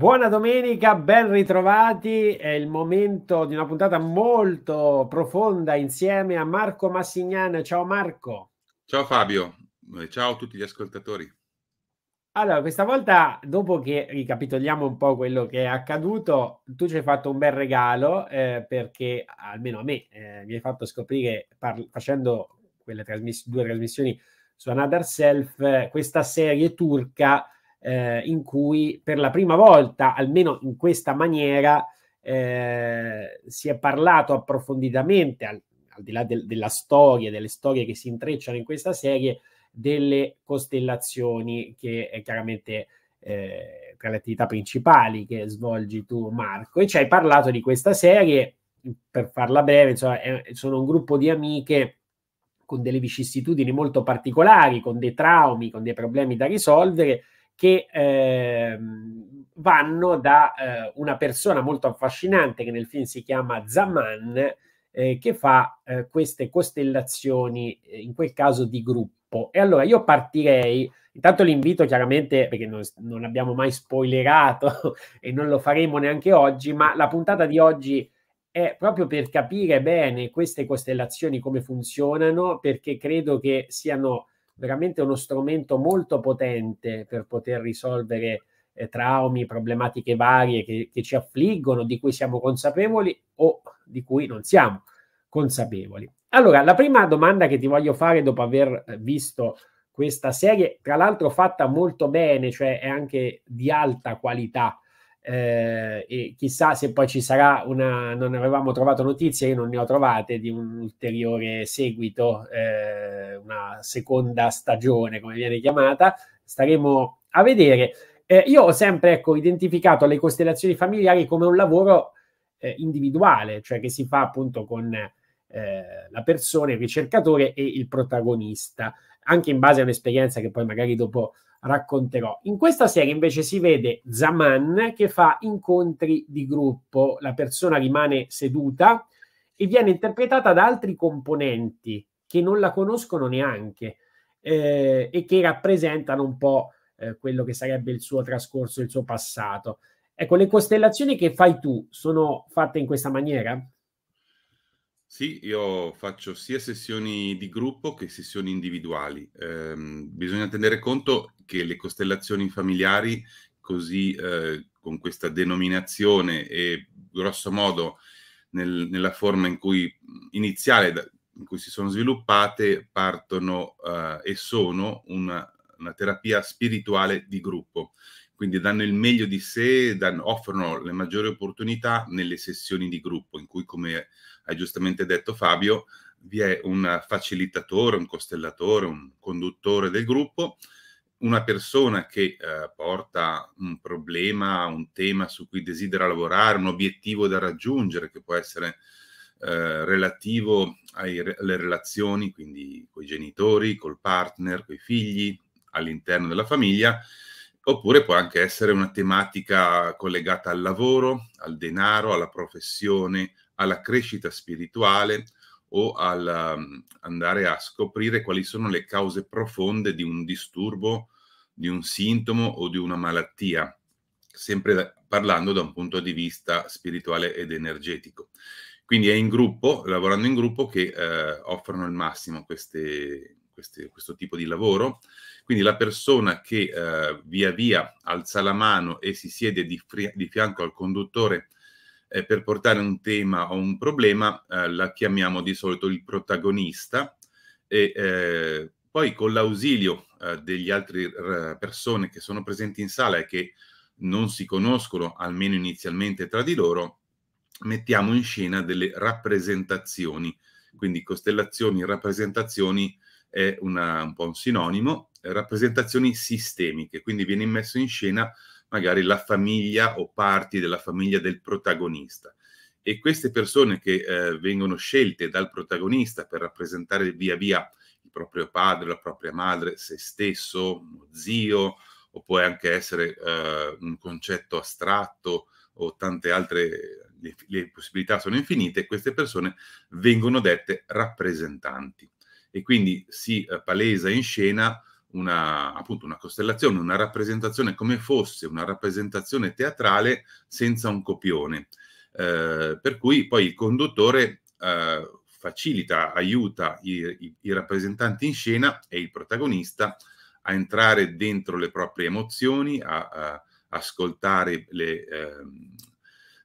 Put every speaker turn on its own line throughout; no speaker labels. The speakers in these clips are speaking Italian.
Buona domenica, ben ritrovati. È il momento di una puntata molto profonda insieme a Marco Massignan. Ciao Marco.
Ciao Fabio, ciao a tutti gli ascoltatori.
Allora, questa volta, dopo che ricapitoliamo un po' quello che è accaduto, tu ci hai fatto un bel regalo eh, perché, almeno a me, eh, mi hai fatto scoprire, par- facendo quelle trasmiss- due trasmissioni su Another Self, eh, questa serie turca eh, in cui per la prima volta, almeno in questa maniera, eh, si è parlato approfonditamente, al, al di là del, della storia, delle storie che si intrecciano in questa serie, delle costellazioni che è chiaramente eh, tra le attività principali che svolgi tu Marco e ci hai parlato di questa serie per farla breve insomma è, sono un gruppo di amiche con delle vicissitudini molto particolari con dei traumi con dei problemi da risolvere che eh, vanno da eh, una persona molto affascinante che nel film si chiama Zaman, eh, che fa eh, queste costellazioni, eh, in quel caso di gruppo. E allora io partirei, intanto l'invito chiaramente, perché non, non abbiamo mai spoilerato e non lo faremo neanche oggi, ma la puntata di oggi è proprio per capire bene queste costellazioni, come funzionano, perché credo che siano veramente uno strumento molto potente per poter risolvere eh, traumi, problematiche varie che, che ci affliggono, di cui siamo consapevoli o di cui non siamo consapevoli. Allora, la prima domanda che ti voglio fare dopo aver eh, visto questa serie, tra l'altro fatta molto bene, cioè è anche di alta qualità eh, e chissà se poi ci sarà una, non avevamo trovato notizie, io non ne ho trovate, di un ulteriore seguito, eh, una seconda stagione come viene chiamata, staremo a vedere. Eh, io ho sempre ecco, identificato le costellazioni familiari come un lavoro eh, individuale, cioè che si fa appunto con eh, la persona, il ricercatore e il protagonista, anche in base a un'esperienza che poi magari dopo racconterò. In questa serie invece si vede Zaman che fa incontri di gruppo, la persona rimane seduta e viene interpretata da altri componenti che non la conoscono neanche eh, e che rappresentano un po' eh, quello che sarebbe il suo trascorso, il suo passato. Ecco, le costellazioni che fai tu sono fatte in questa maniera?
Sì, io faccio sia sessioni di gruppo che sessioni individuali. Ehm, bisogna tenere conto che le costellazioni familiari, così eh, con questa denominazione e grosso modo nel, nella forma in cui iniziale da, in cui si sono sviluppate, partono eh, e sono una, una, terapia spirituale di gruppo. Quindi danno il meglio di sé, danno, offrono le maggiori opportunità nelle sessioni di gruppo, in cui, come hai giustamente detto Fabio, vi è un facilitatore, un costellatore, un conduttore del gruppo, una persona che eh, porta un problema, un tema su cui desidera lavorare, un obiettivo da raggiungere che può essere eh, relativo ai, alle relazioni, quindi con i genitori, col partner, con i figli, all'interno della famiglia, oppure può anche essere una tematica collegata al lavoro, al denaro, alla professione, alla crescita spirituale o al um, andare a scoprire quali sono le cause profonde di un disturbo, di un sintomo o di una malattia, sempre parlando da un punto di vista spirituale ed energetico. Quindi è in gruppo, lavorando in gruppo, che eh, offrono il massimo queste, queste, questo tipo di lavoro. Quindi la persona che eh, via via alza la mano e si siede di, di fianco al conduttore eh, per portare un tema o un problema eh, la chiamiamo di solito il protagonista e eh, poi con l'ausilio eh, degli altri eh, persone che sono presenti in sala e che non si conoscono almeno inizialmente tra di loro, mettiamo in scena delle rappresentazioni. Quindi costellazioni, rappresentazioni è una, un po' un sinonimo, rappresentazioni sistemiche, quindi viene messo in scena magari la famiglia o parti della famiglia del protagonista. E queste persone che eh, vengono scelte dal protagonista per rappresentare via via il proprio padre, la propria madre, se stesso, lo zio, o può anche essere eh, un concetto astratto o tante altre, le, le possibilità sono infinite, queste persone vengono dette rappresentanti. E quindi si eh, palesa in scena una, appunto, una costellazione, una rappresentazione come fosse una rappresentazione teatrale senza un copione. Eh, per cui poi il conduttore eh, facilita, aiuta i, i, i, rappresentanti in scena e il protagonista a entrare dentro le proprie emozioni, a, a ascoltare le, eh,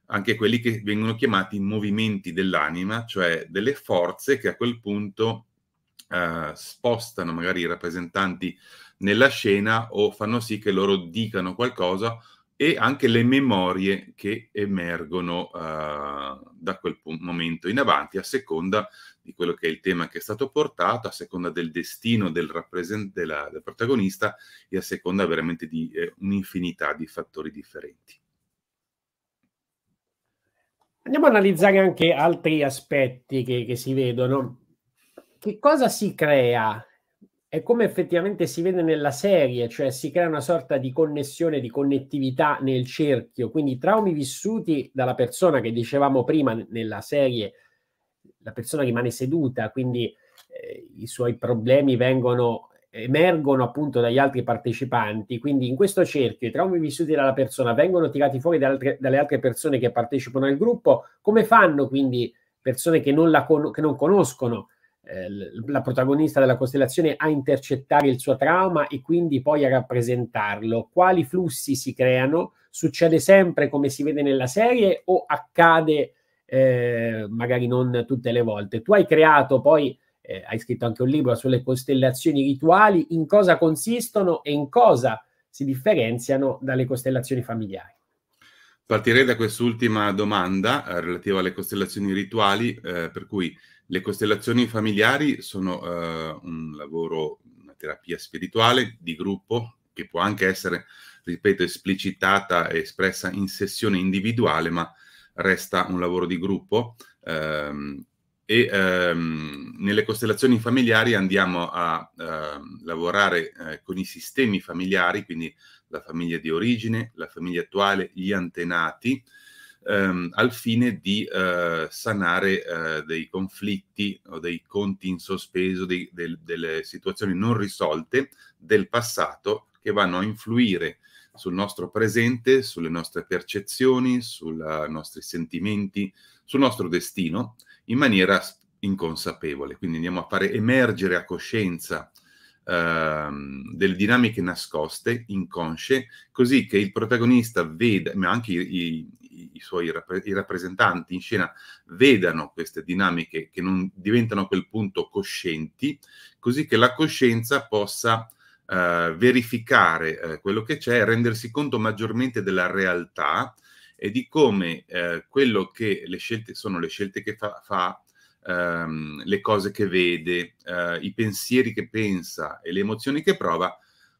anche quelli che vengono chiamati movimenti dell'anima, cioè delle forze che a quel punto eh, spostano magari i rappresentanti nella scena o fanno sì che loro dicano qualcosa e anche le memorie che emergono eh, da quel momento in avanti a seconda di quello che è il tema che è stato portato, a seconda del destino del, della, del protagonista e a seconda veramente di eh, un'infinità di fattori differenti.
Andiamo ad analizzare anche altri aspetti che, che si vedono che cosa si crea? È come effettivamente si vede nella serie, cioè si crea una sorta di connessione, di connettività nel cerchio, quindi traumi vissuti dalla persona che dicevamo prima nella serie, la persona rimane seduta, quindi eh, i suoi problemi vengono emergono appunto dagli altri partecipanti, quindi in questo cerchio i traumi vissuti dalla persona vengono tirati fuori da altre, dalle altre persone che partecipano al gruppo, come fanno quindi persone che non, la con- che non conoscono eh, la protagonista della costellazione a intercettare il suo trauma e quindi poi a rappresentarlo. Quali flussi si creano? Succede sempre come si vede nella serie o accade eh, magari non tutte le volte? Tu hai creato poi, eh, hai scritto anche un libro sulle costellazioni rituali, in cosa consistono e in cosa si differenziano dalle costellazioni familiari.
Partirei da quest'ultima domanda eh, relativa alle costellazioni rituali, eh, per cui le costellazioni familiari sono uh, un lavoro, una terapia spirituale di gruppo che può anche essere, ripeto, esplicitata e espressa in sessione individuale, ma resta un lavoro di gruppo. Um, e um, nelle costellazioni familiari andiamo a uh, lavorare uh, con i sistemi familiari, quindi la famiglia di origine, la famiglia attuale, gli antenati, ehm, al fine di eh, sanare eh, dei conflitti o dei conti in sospeso, dei, del, delle situazioni non risolte del passato che vanno a influire sul nostro presente, sulle nostre percezioni, sui nostri sentimenti, sul nostro destino in maniera inconsapevole. Quindi andiamo a fare emergere a coscienza ehm, delle dinamiche nascoste, inconsce, così che il protagonista veda, ma anche i, i, i, i suoi i rappresentanti in scena vedano queste dinamiche che non diventano a quel punto coscienti, così che la coscienza possa eh, verificare eh, quello che c'è, rendersi conto maggiormente della realtà e di come eh, quello che le scelte sono le scelte che fa, fa ehm, le cose che vede, eh, i pensieri che pensa e le emozioni che prova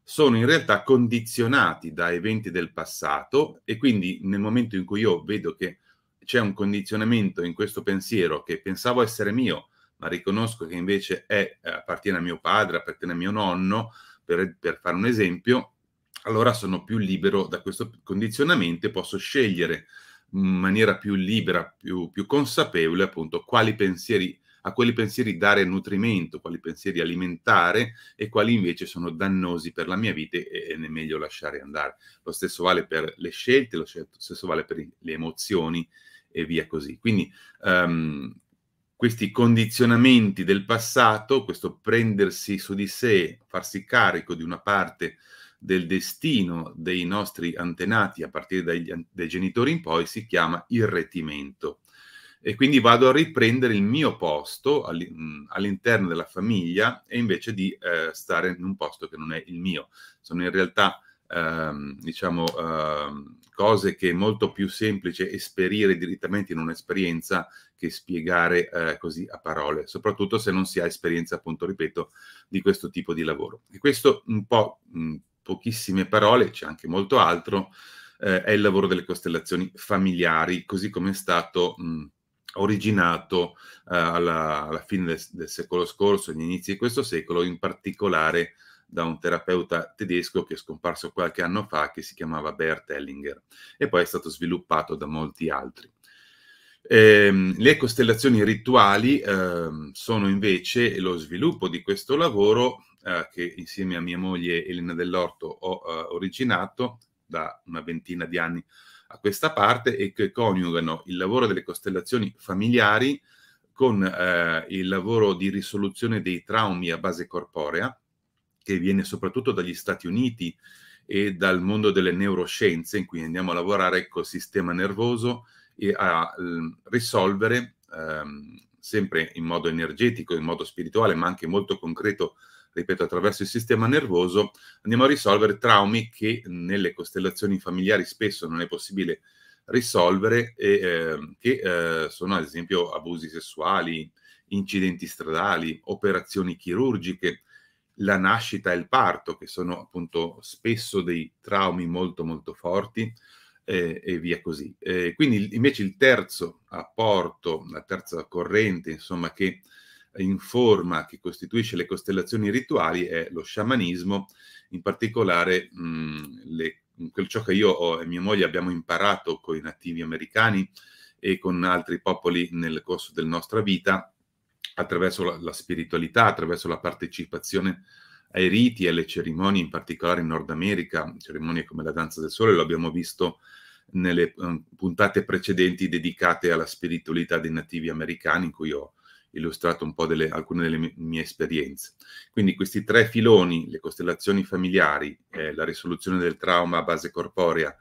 sono in realtà condizionati da eventi del passato e quindi nel momento in cui io vedo che c'è un condizionamento in questo pensiero che pensavo essere mio, ma riconosco che invece è, eh, appartiene a mio padre, appartiene a mio nonno, per, per fare un esempio, allora sono più libero da questo condizionamento e posso scegliere in maniera più libera, più, più consapevole appunto quali pensieri a quali pensieri dare nutrimento, quali pensieri alimentare e quali invece sono dannosi per la mia vita e, è meglio lasciare andare. Lo stesso vale per le scelte, lo stesso vale per le emozioni e via così. Quindi um, questi condizionamenti del passato, questo prendersi su di sé, farsi carico di una parte del destino dei nostri antenati a partire dai, dai genitori in poi si chiama irretimento e quindi vado a riprendere il mio posto all'interno della famiglia e invece di eh, stare in un posto che non è il mio. Sono in realtà ehm, diciamo ehm, cose che è molto più semplice esperire direttamente in un'esperienza che spiegare eh, così a parole, soprattutto se non si ha esperienza, appunto, ripeto, di questo tipo di lavoro. E questo un po' mh, pochissime parole, c'è anche molto altro, eh, è il lavoro delle costellazioni familiari, così come è stato mh, originato eh, alla, alla, fine del, del secolo scorso, agli inizi di questo secolo, in particolare da un terapeuta tedesco che è scomparso qualche anno fa, che si chiamava Bert Hellinger, e poi è stato sviluppato da molti altri. Eh, le costellazioni rituali eh, sono invece lo sviluppo di questo lavoro eh, che insieme a mia moglie Elena Dell'Orto ho eh, originato da una ventina di anni a questa parte e che coniugano il lavoro delle costellazioni familiari con eh, il lavoro di risoluzione dei traumi a base corporea, che viene soprattutto dagli Stati Uniti e dal mondo delle neuroscienze, in cui andiamo a lavorare col sistema nervoso e a l, mm, risolvere ehm, sempre in modo energetico, in modo spirituale, ma anche molto concreto ripeto, attraverso il sistema nervoso, andiamo a risolvere traumi che nelle costellazioni familiari spesso non è possibile risolvere e eh, che eh, sono ad esempio abusi sessuali, incidenti stradali, operazioni chirurgiche, la nascita e il parto, che sono appunto spesso dei traumi molto molto forti e via così. Eh, quindi invece il terzo apporto, la terza corrente, insomma, che in forma che costituisce le costellazioni rituali è lo sciamanismo, in particolare mh, mm, le, ciò che io ho, e mia moglie abbiamo imparato con i nativi americani e con altri popoli nel corso della nostra vita, attraverso la, la spiritualità, attraverso la partecipazione ai riti e alle cerimonie, in particolare in Nord America, cerimonie come la danza del sole, lo abbiamo visto nelle um, puntate precedenti dedicate alla spiritualità dei nativi americani, in cui ho illustrato un po' delle, alcune delle mie, esperienze. Quindi questi tre filoni, le costellazioni familiari, eh, la risoluzione del trauma a base corporea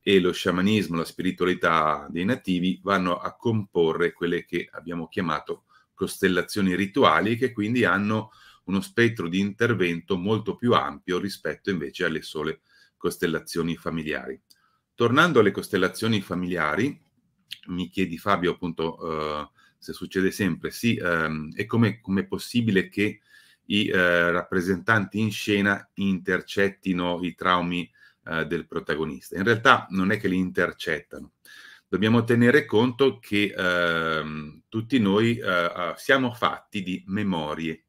e lo sciamanismo, la spiritualità dei nativi, vanno a comporre quelle che abbiamo chiamato costellazioni rituali che quindi hanno uno spettro di intervento molto più ampio rispetto invece alle sole costellazioni familiari. Tornando alle costellazioni familiari, mi chiedi Fabio appunto eh, se succede sempre, sì, ehm, e come è possibile che i eh, rappresentanti in scena intercettino i traumi eh, del protagonista. In realtà non è che li intercettano. Dobbiamo tenere conto che ehm, tutti noi eh, siamo fatti di memorie,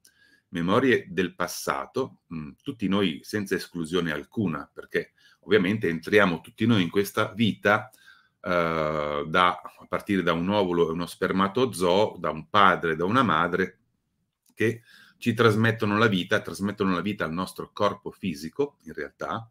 memorie del passato, mh, mm, tutti noi senza esclusione alcuna, perché ovviamente entriamo tutti noi in questa vita eh, da, a partire da un ovulo e uno spermatozoo, da un padre e da una madre, che ci trasmettono la vita, trasmettono la vita al nostro corpo fisico, in realtà,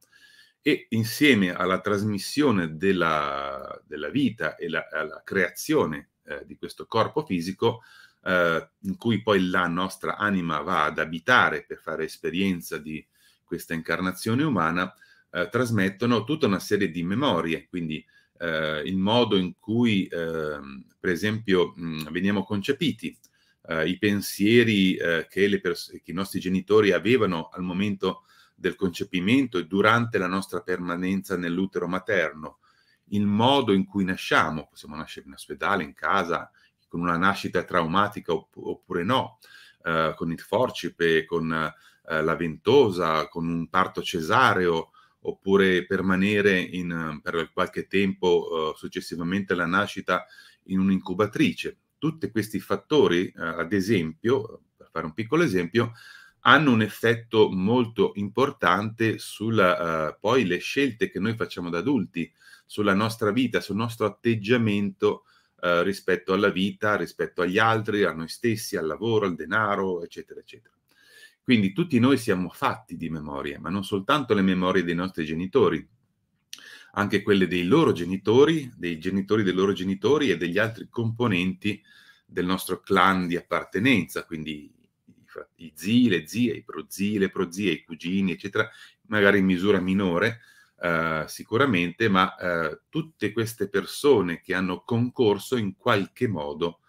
e insieme alla trasmissione della, della vita e la, alla creazione eh, di questo corpo fisico, eh, in cui poi la nostra anima va ad abitare per fare esperienza di questa incarnazione umana, eh, trasmettono tutta una serie di memorie, quindi eh, il modo in cui, ehm, per esempio, mh, mm, veniamo concepiti, eh, i pensieri eh, che, pers- che, i nostri genitori avevano al momento del concepimento e durante la nostra permanenza nell'utero materno, il modo in cui nasciamo, possiamo nascere in ospedale, in casa, con una nascita traumatica opp- oppure no, eh, con il forcipe, con eh, la ventosa, con un parto cesareo, oppure permanere in, eh, per qualche tempo eh, successivamente alla nascita in un'incubatrice. Tutti questi fattori, eh, ad esempio, per fare un piccolo esempio, hanno un effetto molto importante sulla eh, poi le scelte che noi facciamo da adulti, sulla nostra vita, sul nostro atteggiamento eh, rispetto alla vita, rispetto agli altri, a noi stessi, al lavoro, al denaro, eccetera, eccetera. Quindi tutti noi siamo fatti di memorie, ma non soltanto le memorie dei nostri genitori, anche quelle dei loro genitori, dei genitori dei loro genitori e degli altri componenti del nostro clan di appartenenza, quindi i zii, le zie, i prozii, le prozie, i cugini, eccetera, magari in misura minore eh, sicuramente, ma eh, tutte queste persone che hanno concorso in qualche modo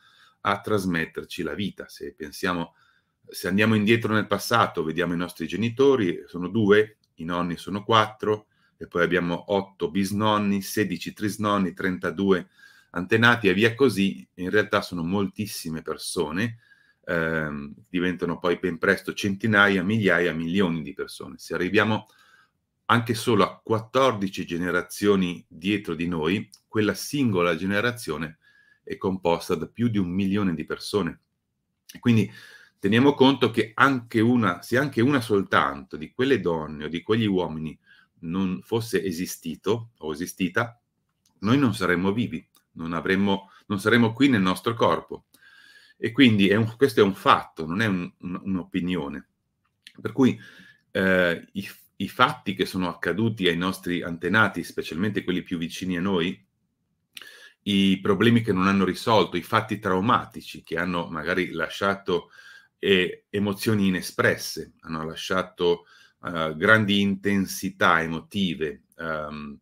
a trasmetterci la vita. Se pensiamo a se andiamo indietro nel passato, vediamo i nostri genitori, sono due, i nonni sono quattro, e poi abbiamo otto bisnonni, sedici trisnonni, trentadue antenati e via così. In realtà sono moltissime persone, ehm, diventano poi ben presto centinaia, migliaia, milioni di persone. Se arriviamo anche solo a 14 generazioni dietro di noi, quella singola generazione è composta da più di un milione di persone. Quindi teniamo conto che anche una, se anche una soltanto di quelle donne o di quegli uomini non fosse esistito o esistita, noi non saremmo vivi, non, avremmo, non saremmo qui nel nostro corpo. E quindi è un, questo è un fatto, non è un, un, un'opinione. Per cui eh, i, i fatti che sono accaduti ai nostri antenati, specialmente quelli più vicini a noi, i problemi che non hanno risolto, i fatti traumatici che hanno magari lasciato e emozioni inespresse, hanno lasciato uh, grandi intensità emotive, um,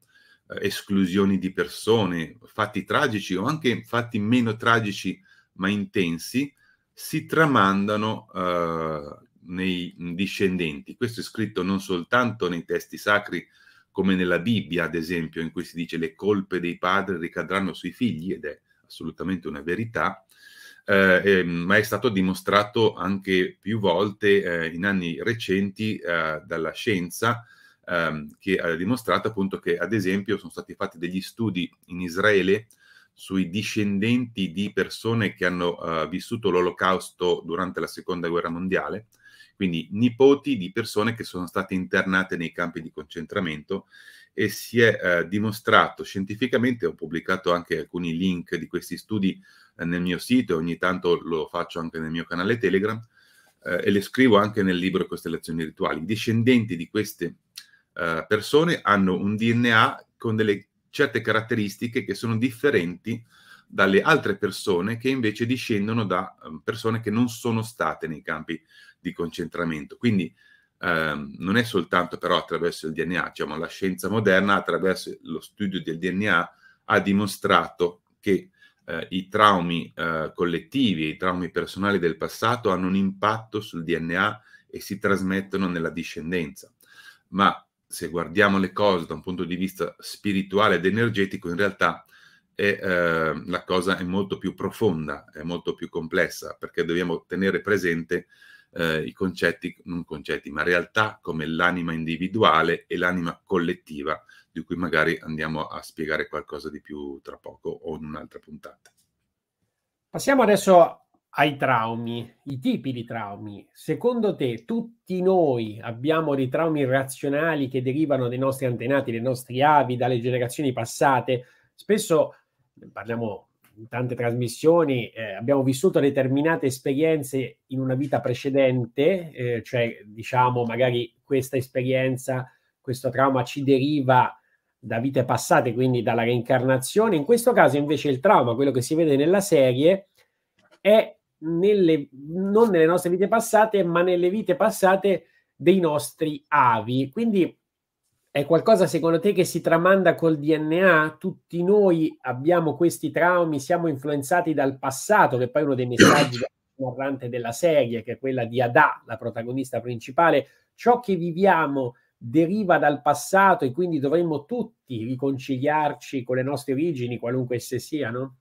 esclusioni di persone, fatti tragici o anche fatti meno tragici ma intensi, si tramandano uh, nei discendenti. Questo è scritto non soltanto nei testi sacri, come nella Bibbia, ad esempio, in cui si dice le colpe dei padri ricadranno sui figli, ed è assolutamente una verità, eh, ehm, ma è stato dimostrato anche più volte eh, in anni recenti eh, dalla scienza ehm, che ha dimostrato appunto che ad esempio sono stati fatti degli studi in Israele sui discendenti di persone che hanno uh, vissuto l'olocausto durante la seconda guerra mondiale, quindi nipoti di persone che sono state internate nei campi di concentramento e si è uh, dimostrato scientificamente, ho pubblicato anche alcuni link di questi studi nel mio sito, e ogni tanto lo faccio anche nel mio canale Telegram eh, e le scrivo anche nel libro Costellazioni Rituali. I discendenti di queste eh, persone hanno un DNA con delle certe caratteristiche che sono differenti dalle altre persone che invece discendono da ehm, persone che non sono state nei campi di concentramento. Quindi ehm, non è soltanto però attraverso il DNA, diciamo la scienza moderna attraverso lo studio del DNA ha dimostrato che eh, i traumi eh, collettivi e i traumi personali del passato hanno un impatto sul DNA e si trasmettono nella discendenza. Ma se guardiamo le cose da un punto di vista spirituale ed energetico, in realtà è, eh, la cosa è molto più profonda, è molto più complessa, perché dobbiamo tenere presente eh, i concetti, non concetti, ma realtà come l'anima individuale e l'anima collettiva di cui magari andiamo a spiegare qualcosa di più tra poco o in un'altra puntata.
Passiamo adesso ai traumi, i tipi di traumi. Secondo te tutti noi abbiamo dei traumi razionali che derivano dai nostri antenati, dai nostri avi, dalle generazioni passate? Spesso parliamo in tante trasmissioni, eh, abbiamo vissuto determinate esperienze in una vita precedente, eh, cioè diciamo magari questa esperienza, questo trauma ci deriva da vite passate, quindi dalla reincarnazione. In questo caso invece il trauma, quello che si vede nella serie, è nelle, non nelle nostre vite passate, ma nelle vite passate dei nostri avi. Quindi è qualcosa secondo te che si tramanda col DNA? Tutti noi abbiamo questi traumi, siamo influenzati dal passato, che poi uno dei messaggi narrante della serie, che è quella di Ada, la protagonista principale. Ciò che viviamo deriva dal passato e quindi dovremmo tutti riconciliarci con le nostre origini, qualunque esse siano?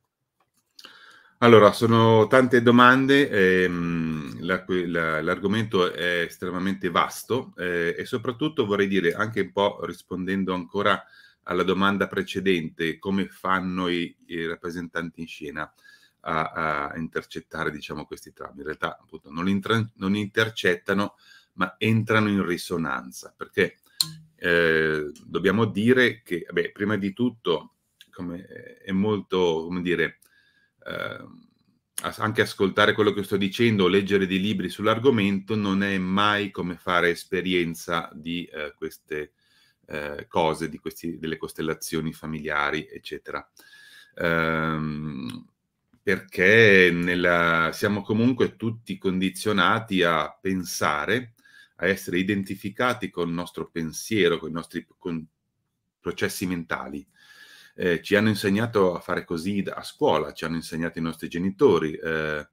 Allora, sono tante domande, ehm, la, la, l'argomento è estremamente vasto eh, e soprattutto vorrei dire anche un po' rispondendo ancora alla domanda precedente, come fanno i, i rappresentanti in scena a, a intercettare diciamo, questi traumi? In realtà appunto, non, li, non intercettano, ma entrano in risonanza, perché eh, dobbiamo dire che, beh, prima di tutto, come, eh, è molto, come dire, eh, anche ascoltare quello che sto dicendo o leggere dei libri sull'argomento non è mai come fare esperienza di eh, queste eh, cose, di questi, delle costellazioni familiari, eccetera. Ehm, perché nella, siamo comunque tutti condizionati a pensare a essere identificati con il nostro pensiero, con i nostri con processi mentali. Eh, ci hanno insegnato a fare così a scuola, ci hanno insegnato i nostri genitori eh,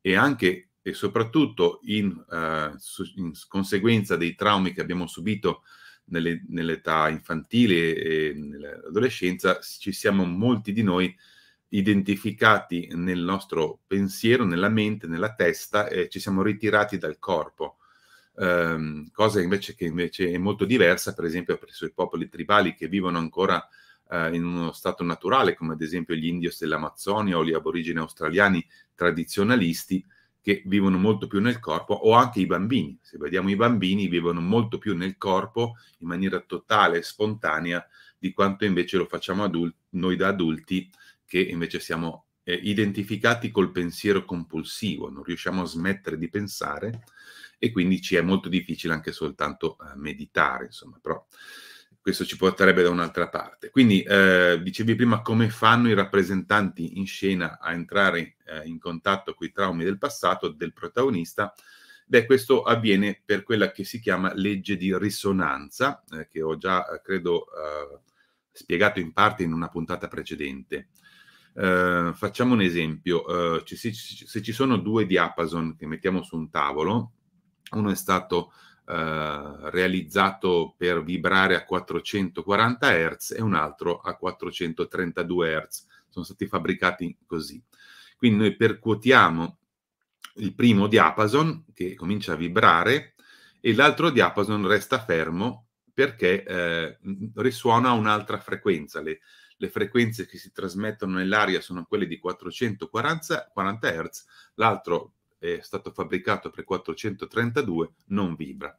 e anche e soprattutto in, eh, su, in, conseguenza dei traumi che abbiamo subito nelle, nell'età infantile e nell'adolescenza, ci siamo molti di noi identificati nel nostro pensiero, nella mente, nella testa e ci siamo ritirati dal corpo ehm, cosa invece che invece è molto diversa, per esempio, presso i popoli tribali che vivono ancora eh, in uno stato naturale, come ad esempio gli indios dell'Amazzonia o gli aborigeni australiani tradizionalisti, che vivono molto più nel corpo, o anche i bambini. Se vediamo i bambini vivono molto più nel corpo in maniera totale e spontanea di quanto invece lo facciamo adult- noi da adulti, che invece siamo eh, identificati col pensiero compulsivo, non riusciamo a smettere di pensare e quindi ci è molto difficile anche soltanto eh, meditare, insomma, però questo ci porterebbe da un'altra parte. Quindi eh, dicevi prima come fanno i rappresentanti in scena a entrare eh, in contatto con i traumi del passato del protagonista. Beh, questo avviene per quella che si chiama legge di risonanza, eh, che ho già, eh, credo, spiegato in parte in una puntata precedente. Uh, facciamo un esempio, uh, se, se, ci sono due diapason che mettiamo su un tavolo, uno è stato eh, realizzato per vibrare a 440 Hz e un altro a 432 Hz. Sono stati fabbricati così. Quindi noi percuotiamo il primo diapason che comincia a vibrare e l'altro diapason resta fermo perché eh, risuona a un'altra frequenza. Le, le frequenze che si trasmettono nell'aria sono quelle di 440 Hz, l'altro è stato fabbricato per 432 non vibra.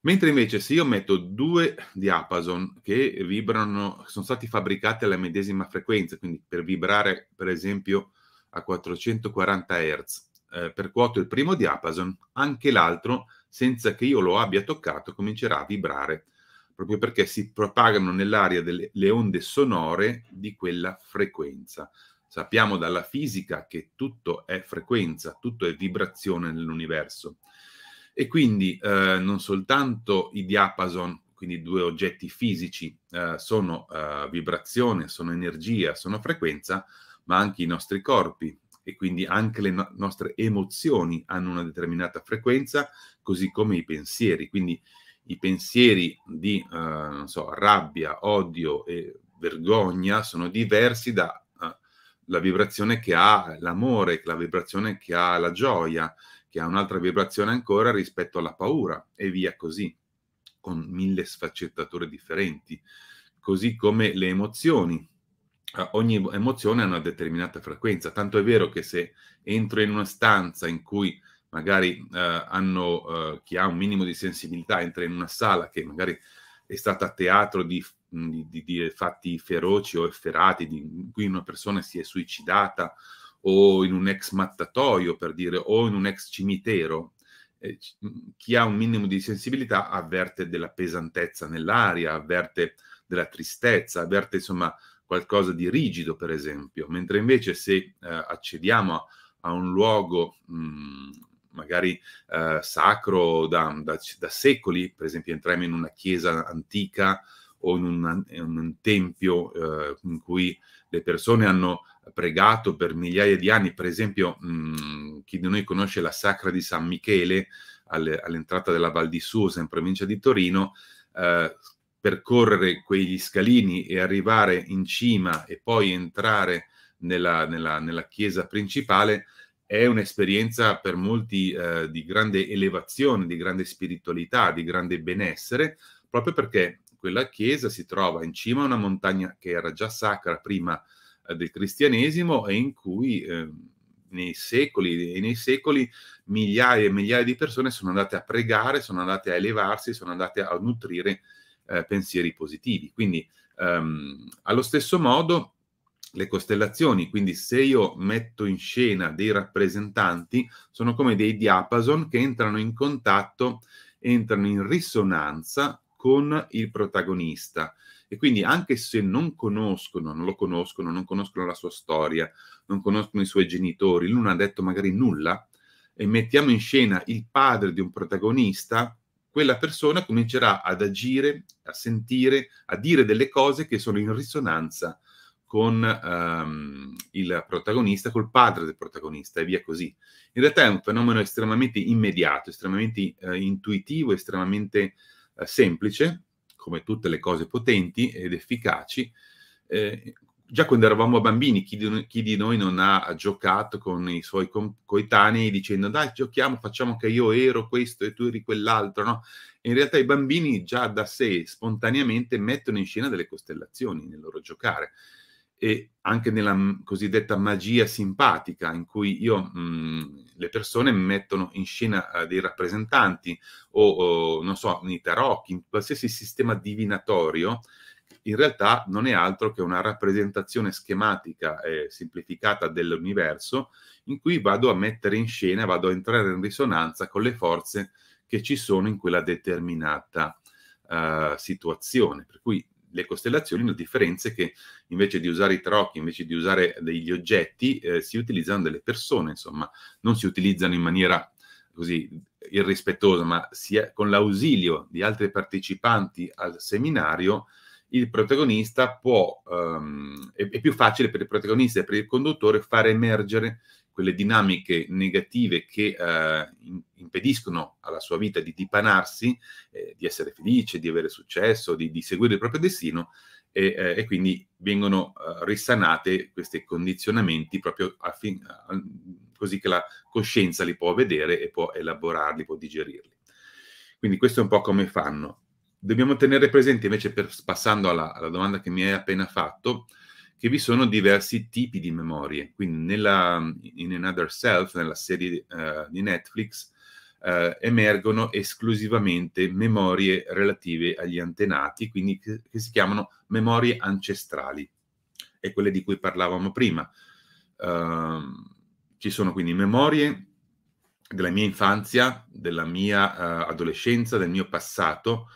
Mentre invece se io metto due diapason che vibrano, sono stati fabbricati alla medesima frequenza, quindi per vibrare per esempio a 440 Hz, eh, percuoto il primo diapason, anche l'altro, senza che io lo abbia toccato, comincerà a vibrare, proprio perché si propagano nell'aria delle onde sonore di quella frequenza. Sappiamo dalla fisica che tutto è frequenza, tutto è vibrazione nell'universo. E quindi eh, non soltanto i diapason, quindi due oggetti fisici, eh, sono eh, vibrazione, sono energia, sono frequenza, ma anche i nostri corpi e quindi anche le no- nostre emozioni hanno una determinata frequenza, così come i pensieri. Quindi i pensieri di eh, so, rabbia, odio e vergogna sono diversi da la vibrazione che ha l'amore, la vibrazione che ha la gioia, che ha un'altra vibrazione ancora rispetto alla paura e via così, con mille sfaccettature differenti, così come le emozioni. Ogni emozione ha una determinata frequenza, tanto è vero che se entro in una stanza in cui magari eh, hanno, eh, chi ha un minimo di sensibilità entra in una sala che magari è stata teatro di, di, di fatti feroci o efferati, di, in cui una persona si è suicidata o in un ex mattatoio, per dire, o in un ex cimitero. Eh, chi ha un minimo di sensibilità avverte della pesantezza nell'aria, avverte della tristezza, avverte insomma qualcosa di rigido, per esempio, mentre invece se eh, accediamo a, a un luogo mh, magari eh, sacro da, da, da, secoli, per esempio entriamo in una chiesa antica o in, una, in un tempio eh, in cui le persone hanno pregato per migliaia di anni, per esempio mh, mm, chi di noi conosce la Sacra di San Michele alle, all'entrata della Val di Susa in provincia di Torino, eh, percorrere quegli scalini e arrivare in cima e poi entrare nella, nella, nella chiesa principale è un'esperienza per molti eh, di grande elevazione, di grande spiritualità, di grande benessere, proprio perché quella chiesa si trova in cima a una montagna che era già sacra prima eh, del cristianesimo e in cui eh, nei secoli e nei secoli migliaia e migliaia di persone sono andate a pregare, sono andate a elevarsi, sono andate a nutrire eh, pensieri positivi. Quindi ehm, allo stesso modo le costellazioni, quindi se io metto in scena dei rappresentanti, sono come dei diapason che entrano in contatto, entrano in risonanza con il protagonista. E quindi anche se non conoscono, non lo conoscono, non conoscono la sua storia, non conoscono i suoi genitori, lui non ha detto magari nulla, e mettiamo in scena il padre di un protagonista, quella persona comincerà ad agire, a sentire, a dire delle cose che sono in risonanza con ehm, il protagonista, col padre del protagonista e via così. In realtà è un fenomeno estremamente immediato, estremamente eh, intuitivo, estremamente eh, semplice, come tutte le cose potenti ed efficaci. Eh, già quando eravamo bambini, chi di, noi, chi di, noi non ha giocato con i suoi coetanei dicendo dai giochiamo, facciamo che io ero questo e tu eri quell'altro, no? E in realtà i bambini già da sé spontaneamente mettono in scena delle costellazioni nel loro giocare e anche nella cosiddetta magia simpatica, in cui io, mh, mm, le persone mettono in scena uh, dei rappresentanti o, o, non so, nei tarocchi, in qualsiasi sistema divinatorio, in realtà non è altro che una rappresentazione schematica e semplificata dell'universo in cui vado a mettere in scena, vado a entrare in risonanza con le forze che ci sono in quella determinata uh, situazione. Per cui le costellazioni, la differenza è che invece di usare i trocchi, invece di usare degli oggetti, eh, si utilizzano delle persone, insomma, non si utilizzano in maniera così irrispettosa, ma sia con l'ausilio di altri partecipanti al seminario, il protagonista può, um, è, è, più facile per il protagonista e per il conduttore far emergere quelle dinamiche negative che uh, in impediscono alla sua vita di dipanarsi, eh, di essere felice, di avere successo, di, di seguire il proprio destino e, eh, e quindi vengono eh, risanate questi condizionamenti proprio affin- così che la coscienza li può vedere e può elaborarli, può digerirli. Quindi questo è un po' come fanno. Dobbiamo tenere presente invece, per, passando alla, alla domanda che mi hai appena fatto, che vi sono diversi tipi di memorie. Quindi nella, in Another Self, nella serie uh, di Netflix, eh, emergono esclusivamente memorie relative agli antenati, quindi che, che, si chiamano memorie ancestrali, e quelle di cui parlavamo prima. Uh, ci sono quindi memorie della mia infanzia, della mia uh, adolescenza, del mio passato,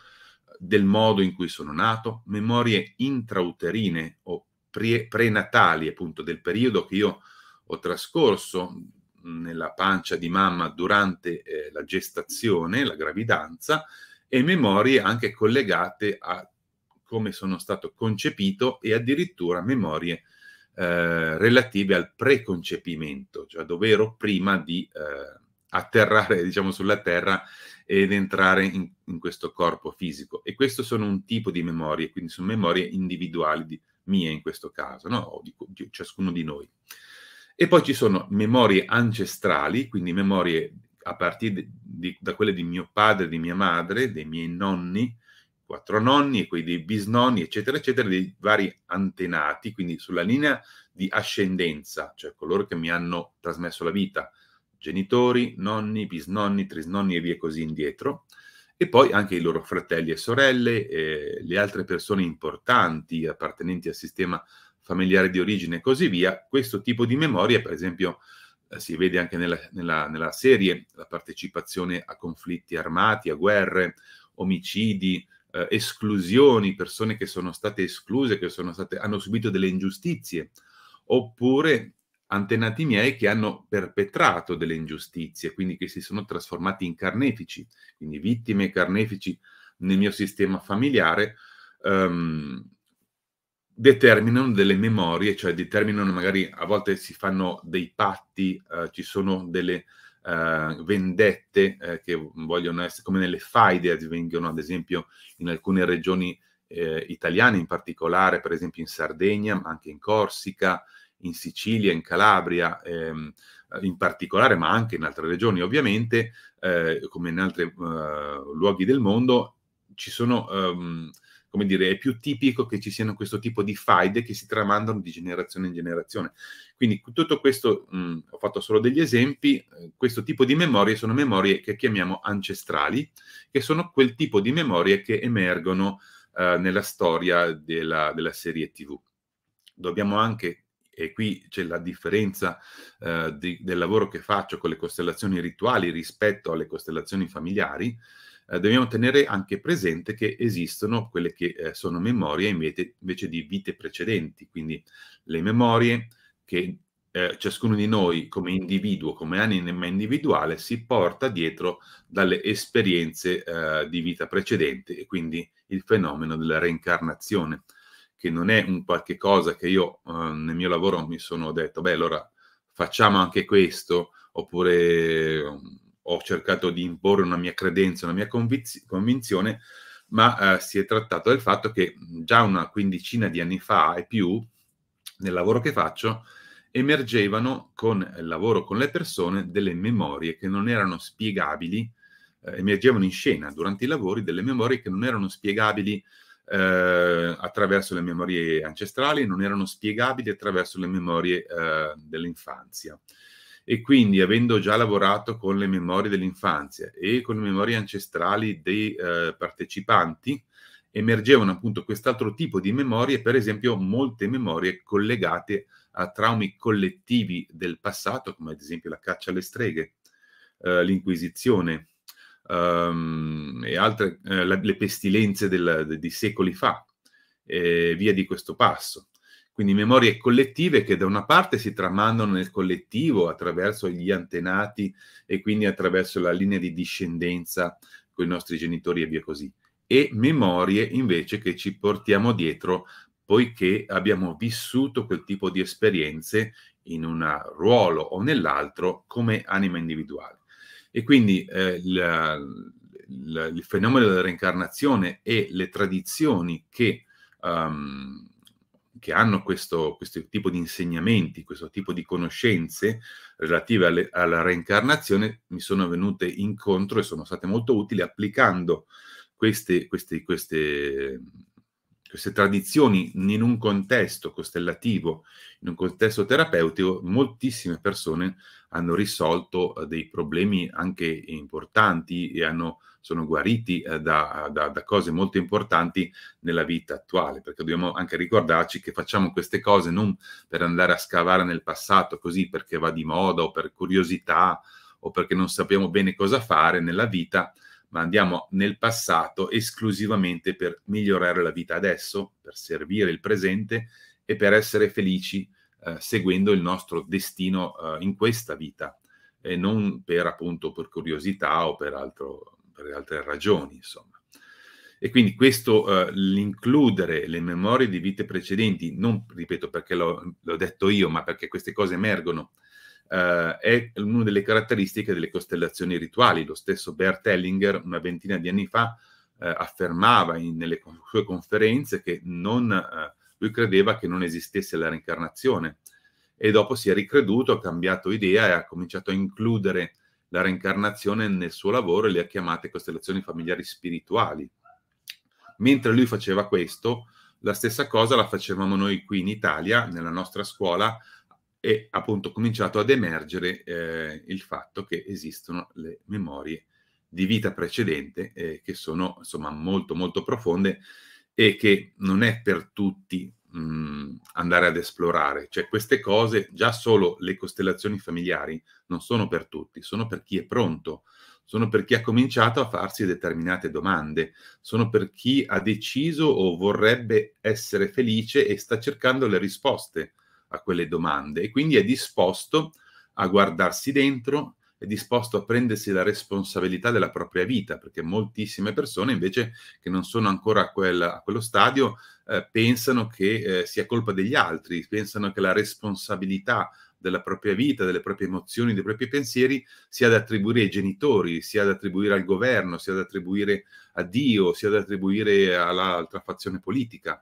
del modo in cui sono nato, memorie intrauterine o pre- prenatali, appunto, del periodo che io ho trascorso, nella pancia di mamma durante eh, la gestazione, la gravidanza, e memorie anche collegate a come sono stato concepito e addirittura memorie eh, relative al preconcepimento, cioè dove ero prima di eh, atterrare diciamo, sulla Terra ed entrare in, in, questo corpo fisico. E questo sono un tipo di memorie, quindi sono memorie individuali di, mie in questo caso, no? o di, di ciascuno di noi. E poi ci sono memorie ancestrali, quindi memorie a partire di, da quelle di mio padre, di mia madre, dei miei nonni, quattro nonni e quelli dei bisnonni, eccetera, eccetera, dei vari antenati, quindi sulla linea di ascendenza, cioè coloro che mi hanno trasmesso la vita, genitori, nonni, bisnonni, trisnonni e via così indietro, e poi anche i loro fratelli e sorelle, eh, le altre persone importanti appartenenti al sistema familiare di origine e così via. Questo tipo di memoria, per esempio, eh, si vede anche nella, nella, nella, serie, la partecipazione a conflitti armati, a guerre, omicidi, eh, esclusioni, persone che sono state escluse, che sono state, hanno subito delle ingiustizie, oppure antenati miei che hanno perpetrato delle ingiustizie, quindi che si sono trasformati in carnefici, quindi vittime carnefici nel mio sistema familiare. Um, determinano delle memorie, cioè determinano magari a volte si fanno dei patti, eh, ci sono delle eh, vendette eh, che vogliono essere come nelle faide avvengono ad esempio in alcune regioni eh, italiane, in particolare per esempio in Sardegna, ma anche in Corsica, in Sicilia, in Calabria, ehm, in particolare, ma anche in altre regioni ovviamente, eh, come in altri eh, luoghi del mondo, ci sono... Ehm, come dire, è più tipico che ci siano questo tipo di faide che si tramandano di generazione in generazione. Quindi tutto questo, mh, mm, ho fatto solo degli esempi, eh, questo tipo di memorie sono memorie che chiamiamo ancestrali, che sono quel tipo di memorie che emergono eh, nella storia della, della serie TV. Dobbiamo anche e qui c'è la differenza eh, di, del lavoro che faccio con le costellazioni rituali rispetto alle costellazioni familiari, eh, dobbiamo tenere anche presente che esistono quelle che eh, sono memorie invece, invece, di vite precedenti, quindi le memorie che eh, ciascuno di noi come individuo, come anima individuale, si porta dietro dalle esperienze eh, di vita precedente e quindi il fenomeno della reincarnazione, che non è un qualche cosa che io eh, nel mio lavoro mi sono detto, beh allora facciamo anche questo, oppure ho cercato di imporre una mia credenza, una mia conviz- convinzione, ma eh, si è trattato del fatto che già una quindicina di anni fa e più, nel lavoro che faccio, emergevano con il lavoro con le persone delle memorie che non erano spiegabili, eh, emergevano in scena durante i lavori delle memorie che non erano spiegabili eh, attraverso le memorie ancestrali, non erano spiegabili attraverso le memorie eh, dell'infanzia e quindi avendo già lavorato con le memorie dell'infanzia e con le memorie ancestrali dei eh, partecipanti, emergevano appunto quest'altro tipo di memorie, per esempio molte memorie collegate a traumi collettivi del passato, come ad esempio la caccia alle streghe, eh, l'Inquisizione ehm, e altre, eh, le pestilenze del, de, di secoli fa, via di questo passo. Quindi memorie collettive che da una parte si tramandano nel collettivo attraverso gli antenati e quindi attraverso la linea di discendenza con i nostri genitori e via così, e memorie invece che ci portiamo dietro poiché abbiamo vissuto quel tipo di esperienze in un ruolo o nell'altro come anima individuale. E quindi eh, la, la, il fenomeno della reincarnazione e le tradizioni che um, che hanno questo, questo, tipo di insegnamenti, questo tipo di conoscenze relative alle, alla reincarnazione, mi sono venute incontro e sono state molto utili applicando queste, queste, queste, queste tradizioni in un contesto costellativo, in un contesto terapeutico, moltissime persone hanno risolto eh, dei problemi anche importanti e hanno sono guariti eh, da, da, da, cose molto importanti nella vita attuale, perché dobbiamo anche ricordarci che facciamo queste cose non per andare a scavare nel passato così perché va di moda o per curiosità o perché non sappiamo bene cosa fare nella vita, ma andiamo nel passato esclusivamente per migliorare la vita adesso, per servire il presente e per essere felici eh, seguendo il nostro destino eh, in questa vita e non per appunto per curiosità o per altro per altre ragioni, insomma. E quindi questo, eh, l'includere le memorie di vite precedenti, non ripeto perché l'ho, l'ho detto io, ma perché queste cose emergono, eh, è una delle caratteristiche delle costellazioni rituali. Lo stesso Bert Hellinger, una ventina di anni fa, eh, affermava in, nelle sue conferenze che non, eh, lui credeva che non esistesse la reincarnazione. E dopo si è ricreduto, ha cambiato idea e ha cominciato a includere la reincarnazione nel suo lavoro e le ha chiamate costellazioni familiari spirituali. Mentre lui faceva questo, la stessa cosa la facevamo noi qui in Italia, nella nostra scuola, e appunto cominciato ad emergere eh, il fatto che esistono le memorie di vita precedente eh, che sono insomma molto molto profonde e che non è per tutti mh, andare ad esplorare. Cioè queste cose, già solo le costellazioni familiari, non sono per tutti, sono per chi è pronto, sono per chi ha cominciato a farsi determinate domande, sono per chi ha deciso o vorrebbe essere felice e sta cercando le risposte a quelle domande e quindi è disposto a guardarsi dentro, è disposto a prendersi la responsabilità della propria vita, perché moltissime persone invece che non sono ancora a, quel, a quello stadio eh, pensano che eh, sia colpa degli altri, pensano che la responsabilità della propria vita, delle proprie emozioni, dei propri pensieri, sia da attribuire ai genitori, sia da attribuire al governo, sia da attribuire a Dio, sia da attribuire all'altra fazione politica.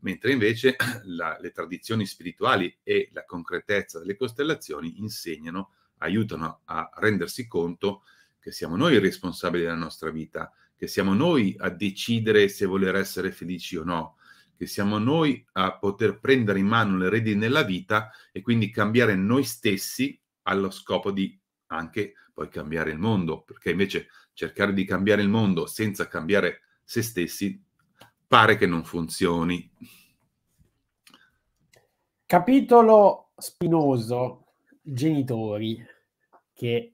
Mentre invece la, le tradizioni spirituali e la concretezza delle costellazioni insegnano aiutano a rendersi conto che siamo noi i responsabili della nostra vita, che siamo noi a decidere se voler essere felici o no, che siamo noi a poter prendere in mano le redini della vita e quindi cambiare noi stessi allo scopo di anche poi cambiare il mondo, perché invece cercare di cambiare il mondo senza cambiare se stessi pare che non funzioni.
Capitolo spinoso, genitori, che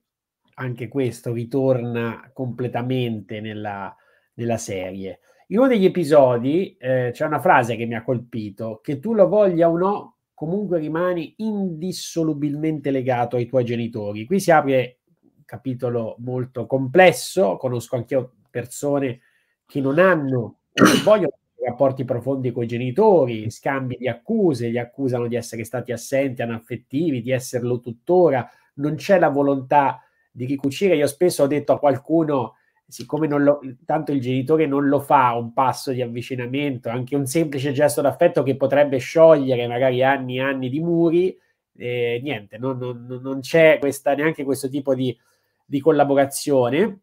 anche questo ritorna completamente nella, nella serie. In uno degli episodi eh, c'è una frase che mi ha colpito, che tu lo voglia o no, comunque rimani indissolubilmente legato ai tuoi genitori. Qui si apre un capitolo molto complesso, conosco anche io persone che non hanno, che vogliono rapporti profondi con i genitori, scambi di accuse, li accusano di essere stati assenti, anaffettivi, di esserlo tuttora, non c'è la volontà di ricucire. Io spesso ho detto a qualcuno, siccome non lo, tanto il genitore non lo fa un passo di avvicinamento, anche un semplice gesto d'affetto che potrebbe sciogliere magari anni e anni di muri, eh, niente, non, non, non c'è questa, neanche questo tipo di, di collaborazione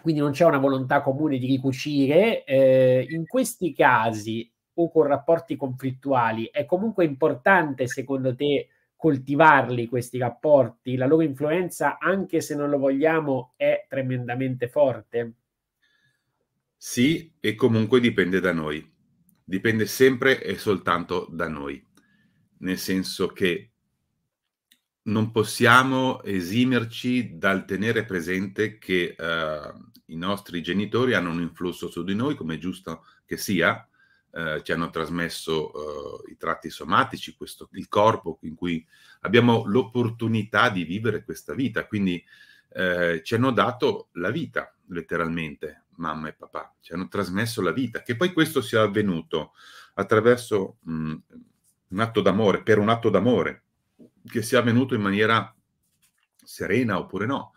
quindi non c'è una volontà comune di ricucire, eh, in questi casi o con rapporti conflittuali è comunque importante secondo te coltivarli questi rapporti, la loro influenza anche se non lo vogliamo è tremendamente forte?
Sì, e comunque dipende da noi. Dipende sempre e soltanto da noi. Nel senso che non possiamo esimerci dal tenere presente che eh, i nostri genitori hanno un influsso su di noi, come è giusto che sia, eh, ci hanno trasmesso eh, i tratti somatici, questo, il corpo in cui abbiamo l'opportunità di vivere questa vita, quindi eh, ci hanno dato la vita, letteralmente, mamma e papà, ci hanno trasmesso la vita, che poi questo sia avvenuto attraverso mh, mm, un atto d'amore, per un atto d'amore, che sia avvenuto in maniera serena oppure no,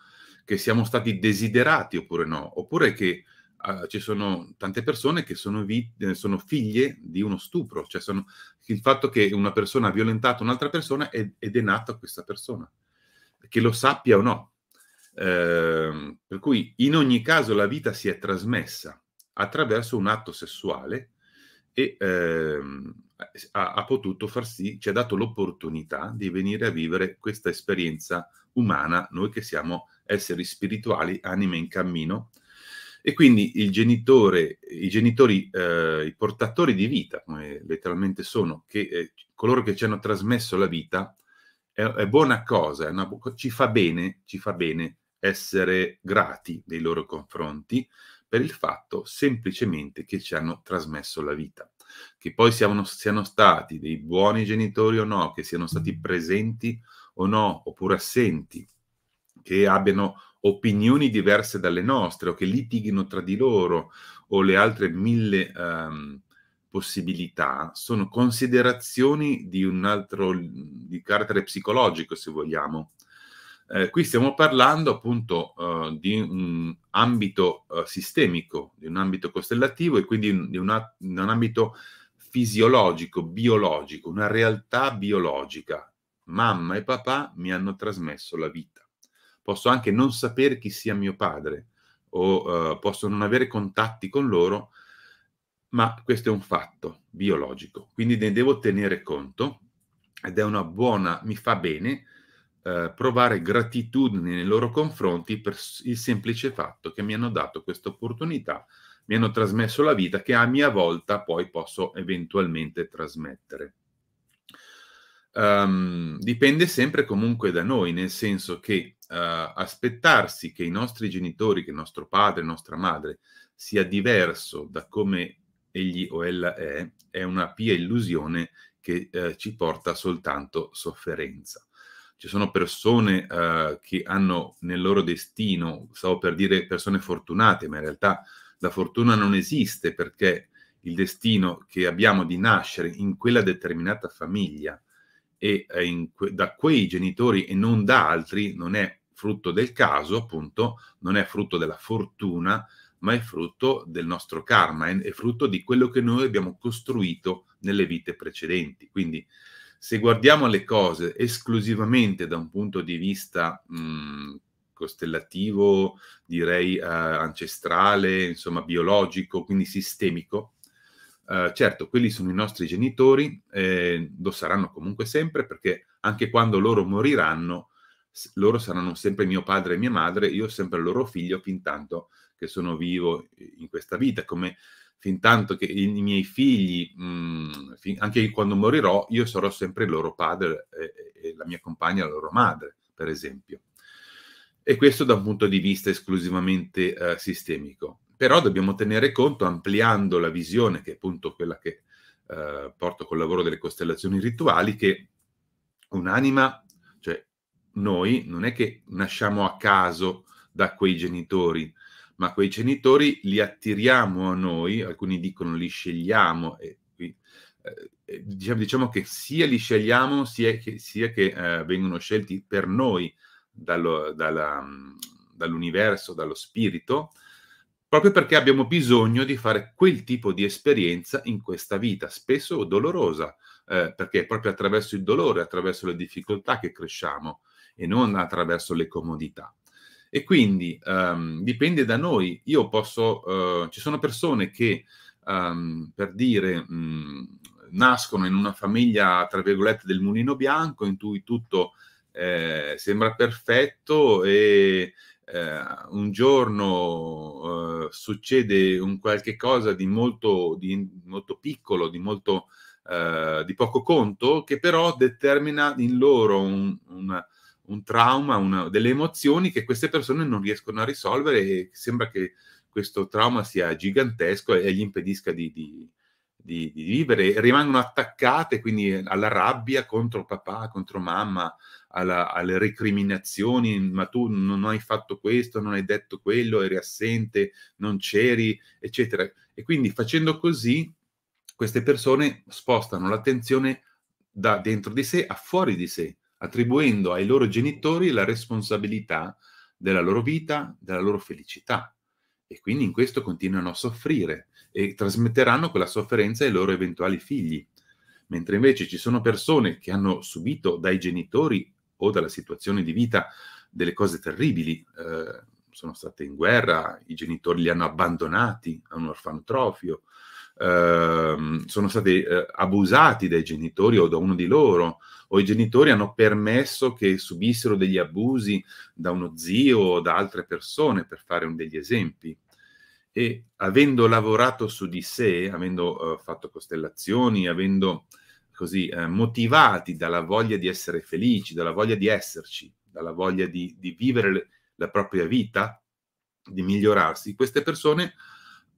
che siamo stati desiderati oppure no, oppure che uh, ci sono tante persone che sono, eh, sono, figlie di uno stupro, cioè sono, il fatto che una persona ha violentato un'altra persona ed, ed è nata questa persona, che lo sappia o no. Eh, per cui in ogni caso la vita si è trasmessa attraverso un atto sessuale e ehm, ha, ha, potuto far sì, ci ha dato l'opportunità di venire a vivere questa esperienza umana, noi che siamo esseri spirituali, anime in cammino, e quindi il genitore, i genitori, eh, i portatori di vita, come letteralmente sono, che, eh, coloro che ci hanno trasmesso la vita, è, è buona cosa, è una, ci, fa bene, ci fa bene essere grati nei loro confronti per il fatto semplicemente che ci hanno trasmesso la vita. Che poi siano, siano stati dei buoni genitori o no, che siano stati presenti o no, oppure assenti, che abbiano opinioni diverse dalle nostre o che litighino tra di loro o le altre mille um, possibilità sono considerazioni di un altro di carattere psicologico se vogliamo eh, qui stiamo parlando appunto uh, di un ambito uh, sistemico di un ambito costellativo e quindi di, una, di un ambito fisiologico biologico una realtà biologica mamma e papà mi hanno trasmesso la vita posso anche non sapere chi sia mio padre o uh, posso non avere contatti con loro, ma questo è un fatto biologico, quindi ne devo tenere conto ed è una buona, mi fa bene uh, provare gratitudine nei loro confronti per il semplice fatto che mi hanno dato questa opportunità, mi hanno trasmesso la vita che a mia volta poi posso eventualmente trasmettere. Um, dipende sempre comunque da noi, nel senso che eh, aspettarsi che i nostri genitori, che nostro padre, nostra madre, sia diverso da come egli o ella è, è una pia illusione che eh, ci porta soltanto sofferenza. Ci sono persone eh, che hanno nel loro destino, stavo per dire persone fortunate, ma in realtà la fortuna non esiste perché il destino che abbiamo di nascere in quella determinata famiglia e eh, in que- da quei genitori e non da altri non è frutto del caso, appunto, non è frutto della fortuna, ma è frutto del nostro karma, è, frutto di quello che noi abbiamo costruito nelle vite precedenti. Quindi se guardiamo le cose esclusivamente da un punto di vista mh, mm, costellativo, direi eh, ancestrale, insomma biologico, quindi sistemico, eh, certo, quelli sono i nostri genitori, eh, lo saranno comunque sempre perché anche quando loro moriranno loro saranno sempre mio padre e mia madre, io sempre il loro figlio fin tanto che sono vivo eh, in questa vita, come fin tanto che i miei figli, mh, mm, fin, anche quando morirò, io sarò sempre il loro padre e, eh, eh, e la mia compagna la loro madre, per esempio. E questo da un punto di vista esclusivamente eh, sistemico. Però dobbiamo tenere conto, ampliando la visione, che è appunto quella che eh, porto col lavoro delle costellazioni rituali, che un'anima noi non è che nasciamo a caso da quei genitori, ma quei genitori li attiriamo a noi, alcuni dicono li scegliamo, e qui, eh, eh diciamo, diciamo, che sia li scegliamo sia che, sia che eh, vengono scelti per noi dallo, dalla, mm, dall'universo, dallo spirito, proprio perché abbiamo bisogno di fare quel tipo di esperienza in questa vita, spesso dolorosa, eh, perché è proprio attraverso il dolore, attraverso le difficoltà che cresciamo e non attraverso le comodità. E quindi um, dipende da noi. Io posso, uh, ci sono persone che, um, per dire, mh, mm, nascono in una famiglia, tra virgolette, del mulino bianco, in cui tutto eh, sembra perfetto e eh, un giorno eh, succede un qualche cosa di molto, di molto piccolo, di, molto, eh, di poco conto, che però determina in loro un, un un trauma, una, delle emozioni che queste persone non riescono a risolvere e sembra che questo trauma sia gigantesco e, gli impedisca di, di, di, di, vivere, rimangono attaccate quindi alla rabbia contro papà, contro mamma, alla, alle recriminazioni, ma tu non hai fatto questo, non hai detto quello, eri assente, non c'eri, eccetera. E quindi facendo così queste persone spostano l'attenzione da dentro di sé a fuori di sé attribuendo ai loro genitori la responsabilità della loro vita, della loro felicità. E quindi in questo continuano a soffrire e trasmetteranno quella sofferenza ai loro eventuali figli. Mentre invece ci sono persone che hanno subito dai genitori o dalla situazione di vita delle cose terribili, eh, sono state in guerra, i genitori li hanno abbandonati a un orfanotrofio, eh, sono stati eh, abusati dai genitori o da uno di loro, o i genitori hanno permesso che subissero degli abusi da uno zio o da altre persone, per fare un, degli esempi. E avendo lavorato su di sé, avendo eh, fatto costellazioni, avendo così eh, motivati dalla voglia di essere felici, dalla voglia di esserci, dalla voglia di, di vivere le, la propria vita, di migliorarsi, queste persone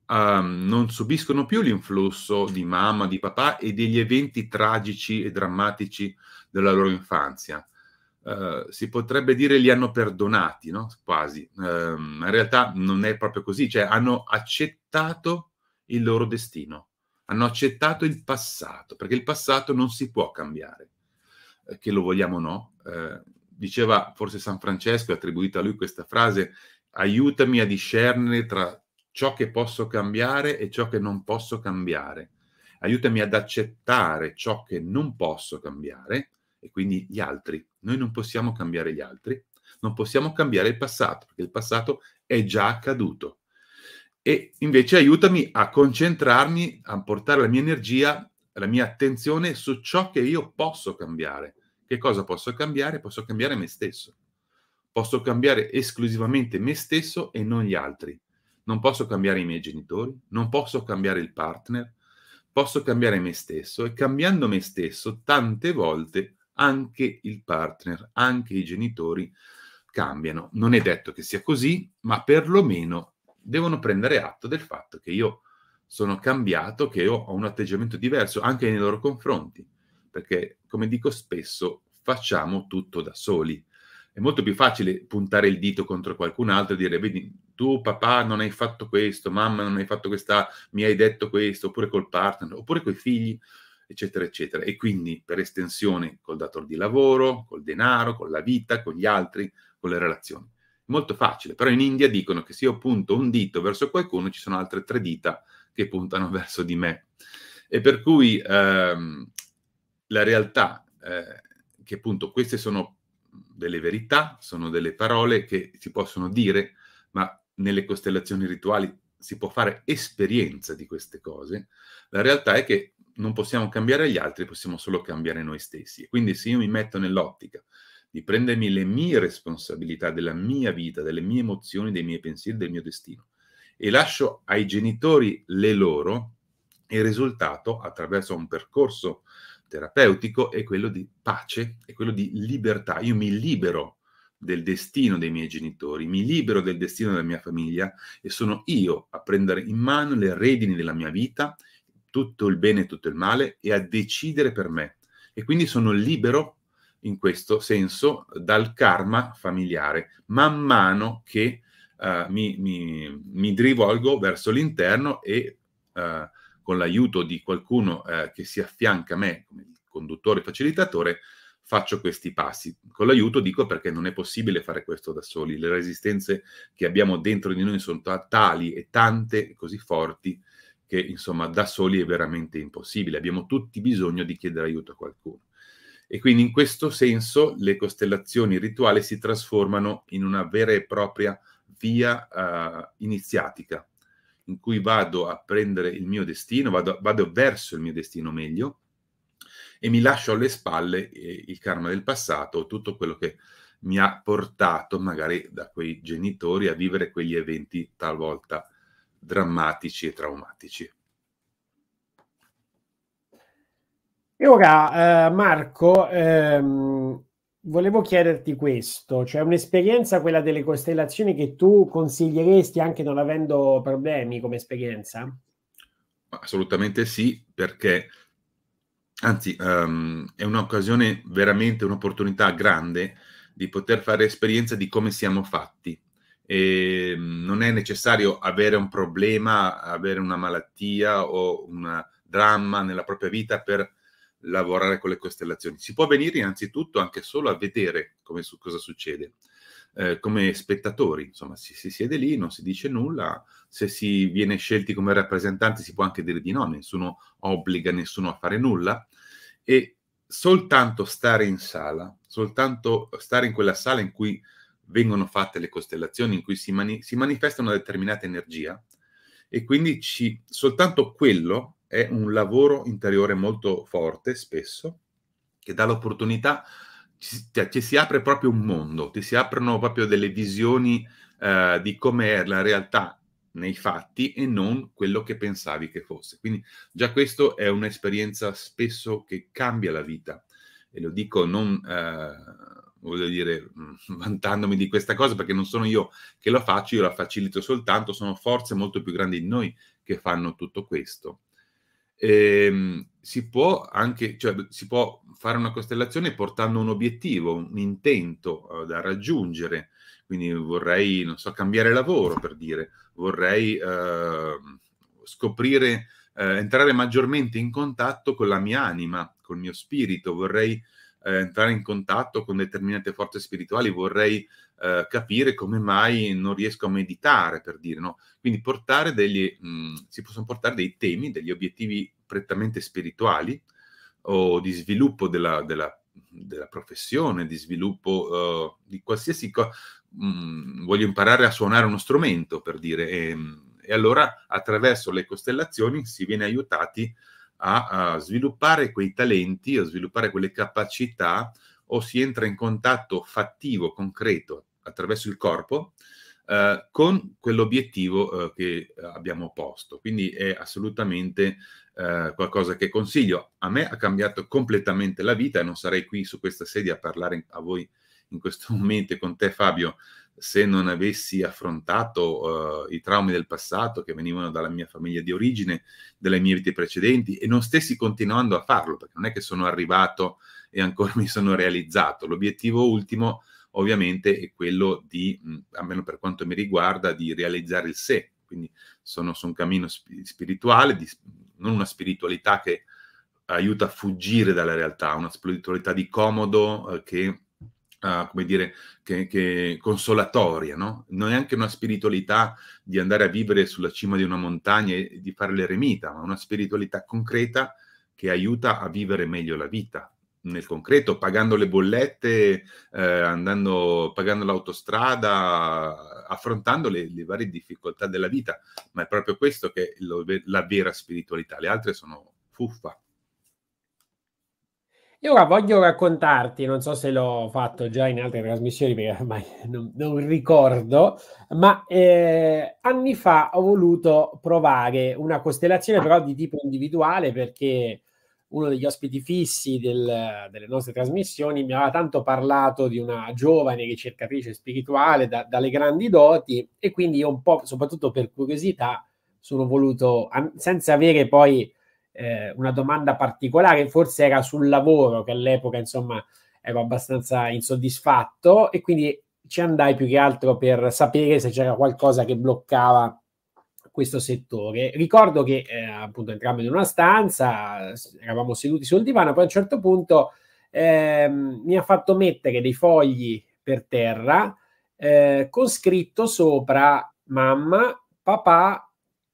um, non subiscono più l'influsso di mamma, di papà e degli eventi tragici e drammatici della loro infanzia. Uh, si potrebbe dire li hanno perdonati, no? quasi. Uh, in realtà non è proprio così, cioè hanno accettato il loro destino, hanno accettato il passato, perché il passato non si può cambiare, eh, che lo vogliamo o no. Uh, diceva forse San Francesco, attribuita a lui questa frase, aiutami a discernere tra ciò che posso cambiare e ciò che non posso cambiare. Aiutami ad accettare ciò che non posso cambiare e quindi gli altri. Noi non possiamo cambiare gli altri, non possiamo cambiare il passato, perché il passato è già accaduto. E invece aiutami a concentrarmi, a portare la mia energia, la mia attenzione su ciò che io posso cambiare. Che cosa posso cambiare? Posso cambiare me stesso. Posso cambiare esclusivamente me stesso e non gli altri non posso cambiare i miei genitori, non posso cambiare il partner, posso cambiare me stesso e cambiando me stesso tante volte anche il partner, anche i genitori cambiano. Non è detto che sia così, ma perlomeno devono prendere atto del fatto che io sono cambiato, che ho un atteggiamento diverso anche nei loro confronti, perché come dico spesso facciamo tutto da soli è molto più facile puntare il dito contro qualcun altro e dire, vedi, tu papà non hai fatto questo, mamma non hai fatto questa, mi hai detto questo, oppure col partner, oppure coi figli, eccetera, eccetera. E quindi, per estensione, col datore di lavoro, col denaro, con la vita, con gli altri, con le relazioni. Molto facile, però in India dicono che se io punto un dito verso qualcuno, ci sono altre tre dita che puntano verso di me. E per cui ehm, la realtà, eh, che appunto queste sono delle verità, sono delle parole che si possono dire, ma nelle costellazioni rituali si può fare esperienza di queste cose. La realtà è che non possiamo cambiare gli altri, possiamo solo cambiare noi stessi. quindi se io mi metto nell'ottica di prendermi le mie responsabilità della mia vita, delle mie emozioni, dei miei pensieri, del mio destino, e lascio ai genitori le loro, il risultato, attraverso un percorso terapeutico è quello di pace, è quello di libertà. Io mi libero del destino dei miei genitori, mi libero del destino della mia famiglia e sono io a prendere in mano le redini della mia vita, tutto il bene e tutto il male, e a decidere per me. E quindi sono libero in questo senso dal karma familiare, man mano che uh, mi, mi, mi, rivolgo verso l'interno e uh, con l'aiuto di qualcuno eh, che si affianca a me, come il conduttore facilitatore, faccio questi passi. Con l'aiuto dico perché non è possibile fare questo da soli, le resistenze che abbiamo dentro di noi sono tali e tante e così forti che insomma da soli è veramente impossibile, abbiamo tutti bisogno di chiedere aiuto a qualcuno. E quindi in questo senso le costellazioni rituali si trasformano in una vera e propria via uh, iniziatica, in cui vado a prendere il mio destino, vado, vado verso il mio destino meglio e mi lascio alle spalle eh, il karma del passato, tutto quello che mi ha portato magari da quei genitori a vivere quegli eventi talvolta drammatici e traumatici.
E ora eh, Marco, ehm, volevo chiederti questo, cioè un'esperienza quella delle costellazioni che tu consiglieresti anche non avendo problemi come esperienza?
Assolutamente sì, perché anzi um, è un'occasione veramente un'opportunità grande di poter fare esperienza di come siamo fatti. E ehm, non è necessario avere un problema, avere una malattia o un dramma nella propria vita per lavorare con le costellazioni, si può venire innanzitutto anche solo a vedere come, su, cosa succede. Eh, come spettatori, insomma, si, si, siede lì, non si dice nulla, se si viene scelti come rappresentanti si può anche dire di no, nessuno obbliga nessuno a fare nulla e soltanto stare in sala, soltanto stare in quella sala in cui vengono fatte le costellazioni, in cui si, mani- si manifesta una determinata energia e quindi ci, soltanto quello è un lavoro interiore molto forte, spesso, che dà l'opportunità, ci, cioè, ci si apre proprio un mondo, ti si aprono proprio delle visioni eh, di come è la realtà nei fatti e non quello che pensavi che fosse. Quindi già questo è un'esperienza spesso che cambia la vita e lo dico non eh, voglio dire mm, vantandomi di questa cosa perché non sono io che lo faccio, io la facilito soltanto, sono forze molto più grandi di noi che fanno tutto questo ehm, si può anche, cioè, si può fare una costellazione portando un obiettivo, un intento eh, da raggiungere. Quindi vorrei, non so, cambiare lavoro per dire, vorrei eh, scoprire, eh, entrare maggiormente in contatto con la mia anima, col mio spirito, vorrei eh, entrare in contatto con determinate forze spirituali, vorrei eh, capire come mai non riesco a meditare, per dire, no? Quindi portare degli, mh, mm, si possono portare dei temi, degli obiettivi prettamente spirituali o di sviluppo della, della, della professione, di sviluppo uh, di qualsiasi cosa. Mm, voglio imparare a suonare uno strumento, per dire, e, mm, e allora attraverso le costellazioni si viene aiutati a, a sviluppare quei talenti o sviluppare quelle capacità o si entra in contatto fattivo, concreto, attraverso il corpo, eh, con quell'obiettivo eh, che abbiamo posto. Quindi è assolutamente eh, qualcosa che consiglio. A me ha cambiato completamente la vita e non sarei qui su questa sedia a parlare a voi in questo momento con te Fabio se non avessi affrontato uh, i traumi del passato che venivano dalla mia famiglia di origine, delle mie vite precedenti e non stessi continuando a farlo, perché non è che sono arrivato e ancora mi sono realizzato. L'obiettivo ultimo ovviamente è quello di, mm, almeno per quanto mi riguarda, di realizzare il sé. Quindi sono su un cammino spirituale, di, non una spiritualità che aiuta a fuggire dalla realtà, una spiritualità di comodo eh, che uh, come dire, che, che consolatoria, no? Non è anche una spiritualità di andare a vivere sulla cima di una montagna e di fare l'eremita, ma una spiritualità concreta che aiuta a vivere meglio la vita nel concreto, pagando le bollette, eh, andando, pagando l'autostrada, affrontando le, le, varie difficoltà della vita. Ma è proprio questo che è lo, la vera spiritualità, le altre sono fuffa.
E ora voglio raccontarti, non so se l'ho fatto già in altre trasmissioni perché ormai non, non ricordo, ma eh, anni fa ho voluto provare una costellazione però di tipo individuale perché uno degli ospiti fissi del, delle nostre trasmissioni mi aveva tanto parlato di una giovane ricercatrice spirituale da, dalle grandi doti e quindi io un po', soprattutto per curiosità, sono voluto, senza avere poi eh, una domanda particolare, forse era sul lavoro che all'epoca insomma ero abbastanza insoddisfatto e quindi ci andai più che altro per sapere se c'era qualcosa che bloccava questo settore. Ricordo che eh, appunto entrambi in una stanza, eravamo seduti sul divano, poi a un certo punto eh, mi ha fatto mettere dei fogli per terra eh, con scritto sopra mamma, papà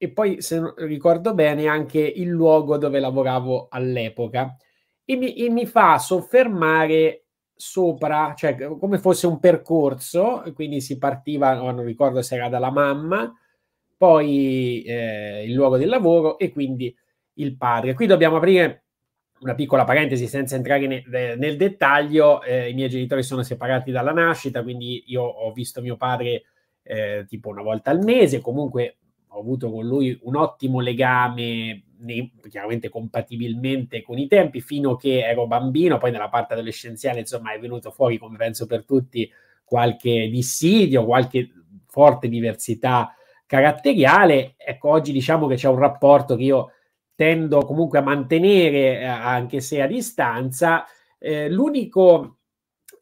e poi, se ricordo bene, anche il luogo dove lavoravo all'epoca. E mi, e mi fa soffermare sopra, cioè come fosse un percorso, quindi si partiva, non ricordo se era dalla mamma, poi eh, il luogo del lavoro e quindi il padre. Qui dobbiamo aprire una piccola parentesi senza entrare ne, nel dettaglio, eh, i miei genitori sono separati dalla nascita, quindi io ho visto mio padre eh, tipo una volta al mese, comunque ho avuto con lui un ottimo legame, chiaramente compatibilmente con i tempi, fino a che ero bambino, poi nella parte adolescenziale, insomma, è venuto fuori, come penso per tutti, qualche dissidio, qualche forte diversità caratteriale. Ecco, oggi diciamo che c'è un rapporto che io tendo comunque a mantenere, eh, anche se a distanza. Eh, l'unico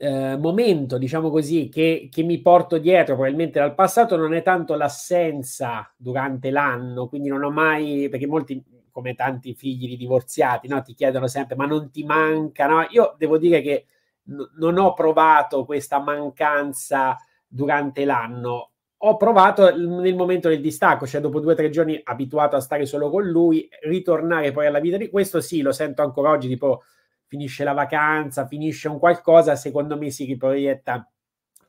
eh, momento, diciamo così, che, che, mi porto dietro probabilmente dal passato non è tanto l'assenza durante l'anno, quindi non ho mai, perché molti, come tanti figli di divorziati, no, ti chiedono sempre ma non ti manca, no? Io devo dire che n- non ho provato questa mancanza durante l'anno, ho provato nel momento del distacco, cioè dopo due o tre giorni abituato a stare solo con lui, ritornare poi alla vita di questo, sì, lo sento ancora oggi, tipo finisce la vacanza, finisce un qualcosa, secondo me si riproietta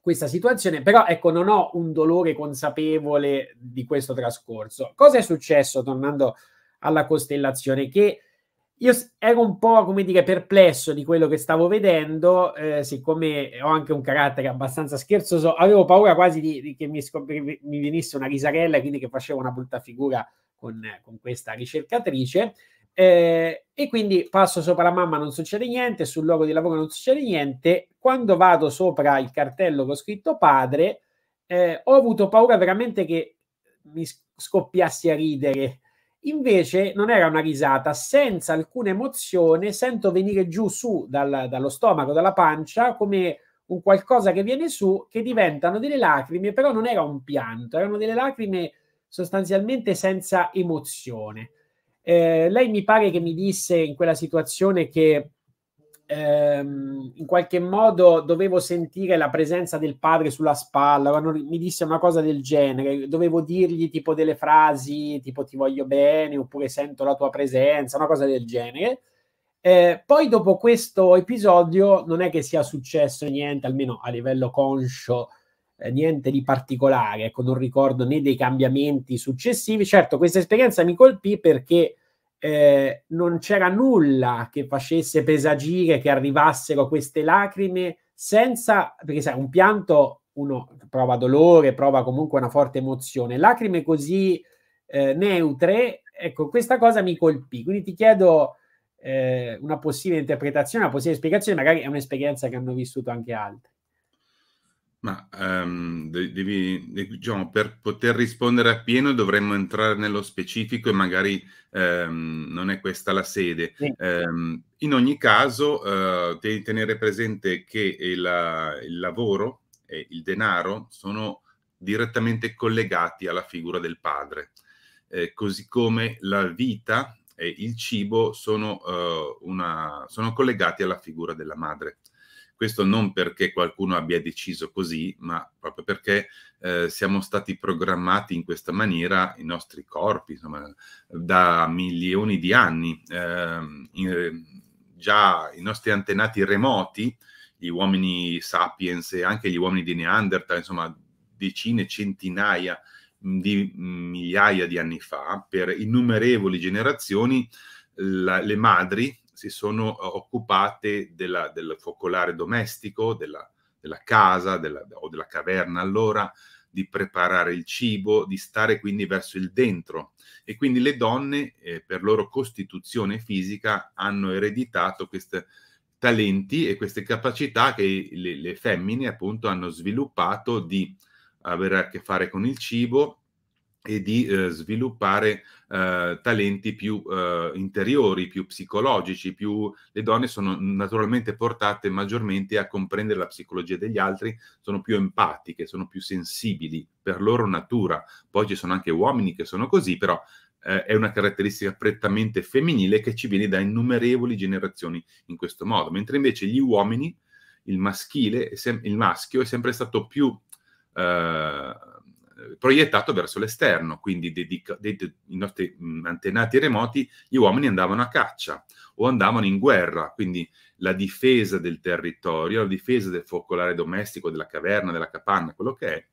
questa situazione, però ecco non ho un dolore consapevole di questo trascorso. Cosa è successo tornando alla costellazione? Che io ero un po' come dire perplesso di quello che stavo vedendo, eh, siccome ho anche un carattere abbastanza scherzoso, avevo paura quasi di, di che mi, scopri, mi venisse una risarella e quindi che facevo una brutta figura con, con questa ricercatrice. Eh, e quindi passo sopra la mamma, non succede niente, sul luogo di lavoro non succede niente. Quando vado sopra il cartello con scritto padre, eh, ho avuto paura veramente che mi scoppiassi a ridere. Invece non era una risata, senza alcuna emozione, sento venire giù su dal, dallo stomaco, dalla pancia, come un qualcosa che viene su, che diventano delle lacrime, però non era un pianto, erano delle lacrime sostanzialmente senza emozione. Eh, lei mi pare che mi disse in quella situazione che ehm, in qualche modo dovevo sentire la presenza del padre sulla spalla, mi disse una cosa del genere, dovevo dirgli tipo delle frasi tipo ti voglio bene oppure sento la tua presenza, una cosa del genere. Eh, poi dopo questo episodio non è che sia successo niente, almeno a livello conscio, eh, niente di particolare, ecco, non ricordo né dei cambiamenti successivi. Certo, questa esperienza mi colpì perché eh, non c'era nulla che facesse presagire che arrivassero queste lacrime senza, perché sai, un pianto uno prova dolore, prova comunque una forte emozione, lacrime così eh, neutre, ecco, questa cosa mi colpì, quindi ti chiedo eh, una possibile interpretazione, una possibile spiegazione, magari è un'esperienza che hanno vissuto anche altri.
Ma ehm, devi, diciamo, per poter rispondere appieno dovremmo entrare nello specifico e magari ehm, non è questa la sede. Sì. Ehm, in ogni caso, eh, devi tenere presente che il, il lavoro e il denaro sono direttamente collegati alla figura del padre, eh, così come la vita e il cibo sono, eh, una, sono collegati alla figura della madre. Questo non perché qualcuno abbia deciso così, ma proprio perché eh, siamo stati programmati in questa maniera i nostri corpi, insomma, da milioni di anni. Eh, in, già i nostri antenati remoti, gli uomini sapiens e anche gli uomini di Neanderthal, insomma, decine, centinaia di migliaia di anni fa, per innumerevoli generazioni, la, le madri si sono eh, occupate della, del focolare domestico, della, della casa della, o della caverna allora, di preparare il cibo, di stare quindi verso il dentro. E quindi le donne, eh, per loro costituzione fisica, hanno ereditato questi talenti e queste capacità che le, le femmine appunto hanno sviluppato di avere a che fare con il cibo, e di eh, sviluppare eh, talenti più eh, interiori, più psicologici, più le donne sono naturalmente portate maggiormente a comprendere la psicologia degli altri, sono più empatiche, sono più sensibili per loro natura. Poi ci sono anche uomini che sono così, però eh, è una caratteristica prettamente femminile che ci viene da innumerevoli generazioni in questo modo, mentre invece gli uomini, il maschile, il maschio è sempre stato più Uh, proiettato verso l'esterno, quindi dedica- ded- i nostri antenati remoti, gli uomini andavano a caccia o andavano in guerra, quindi la difesa del territorio, la difesa del focolare domestico, della caverna, della capanna, quello che è,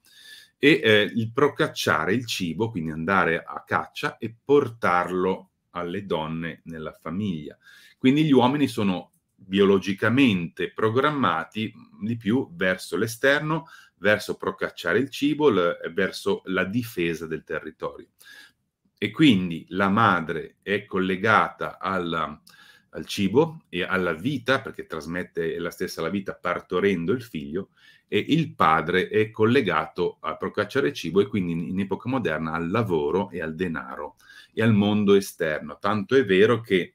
e eh, il procacciare il cibo, quindi andare a caccia e portarlo alle donne nella famiglia. Quindi gli uomini sono biologicamente programmati di più verso l'esterno, verso procacciare il cibo, l- eh, verso la difesa del territorio. E quindi la madre è collegata alla, al cibo e alla vita, perché trasmette la stessa la vita partorendo il figlio, e il padre è collegato a procacciare cibo e quindi in epoca moderna al lavoro e al denaro e al mondo esterno. Tanto è vero che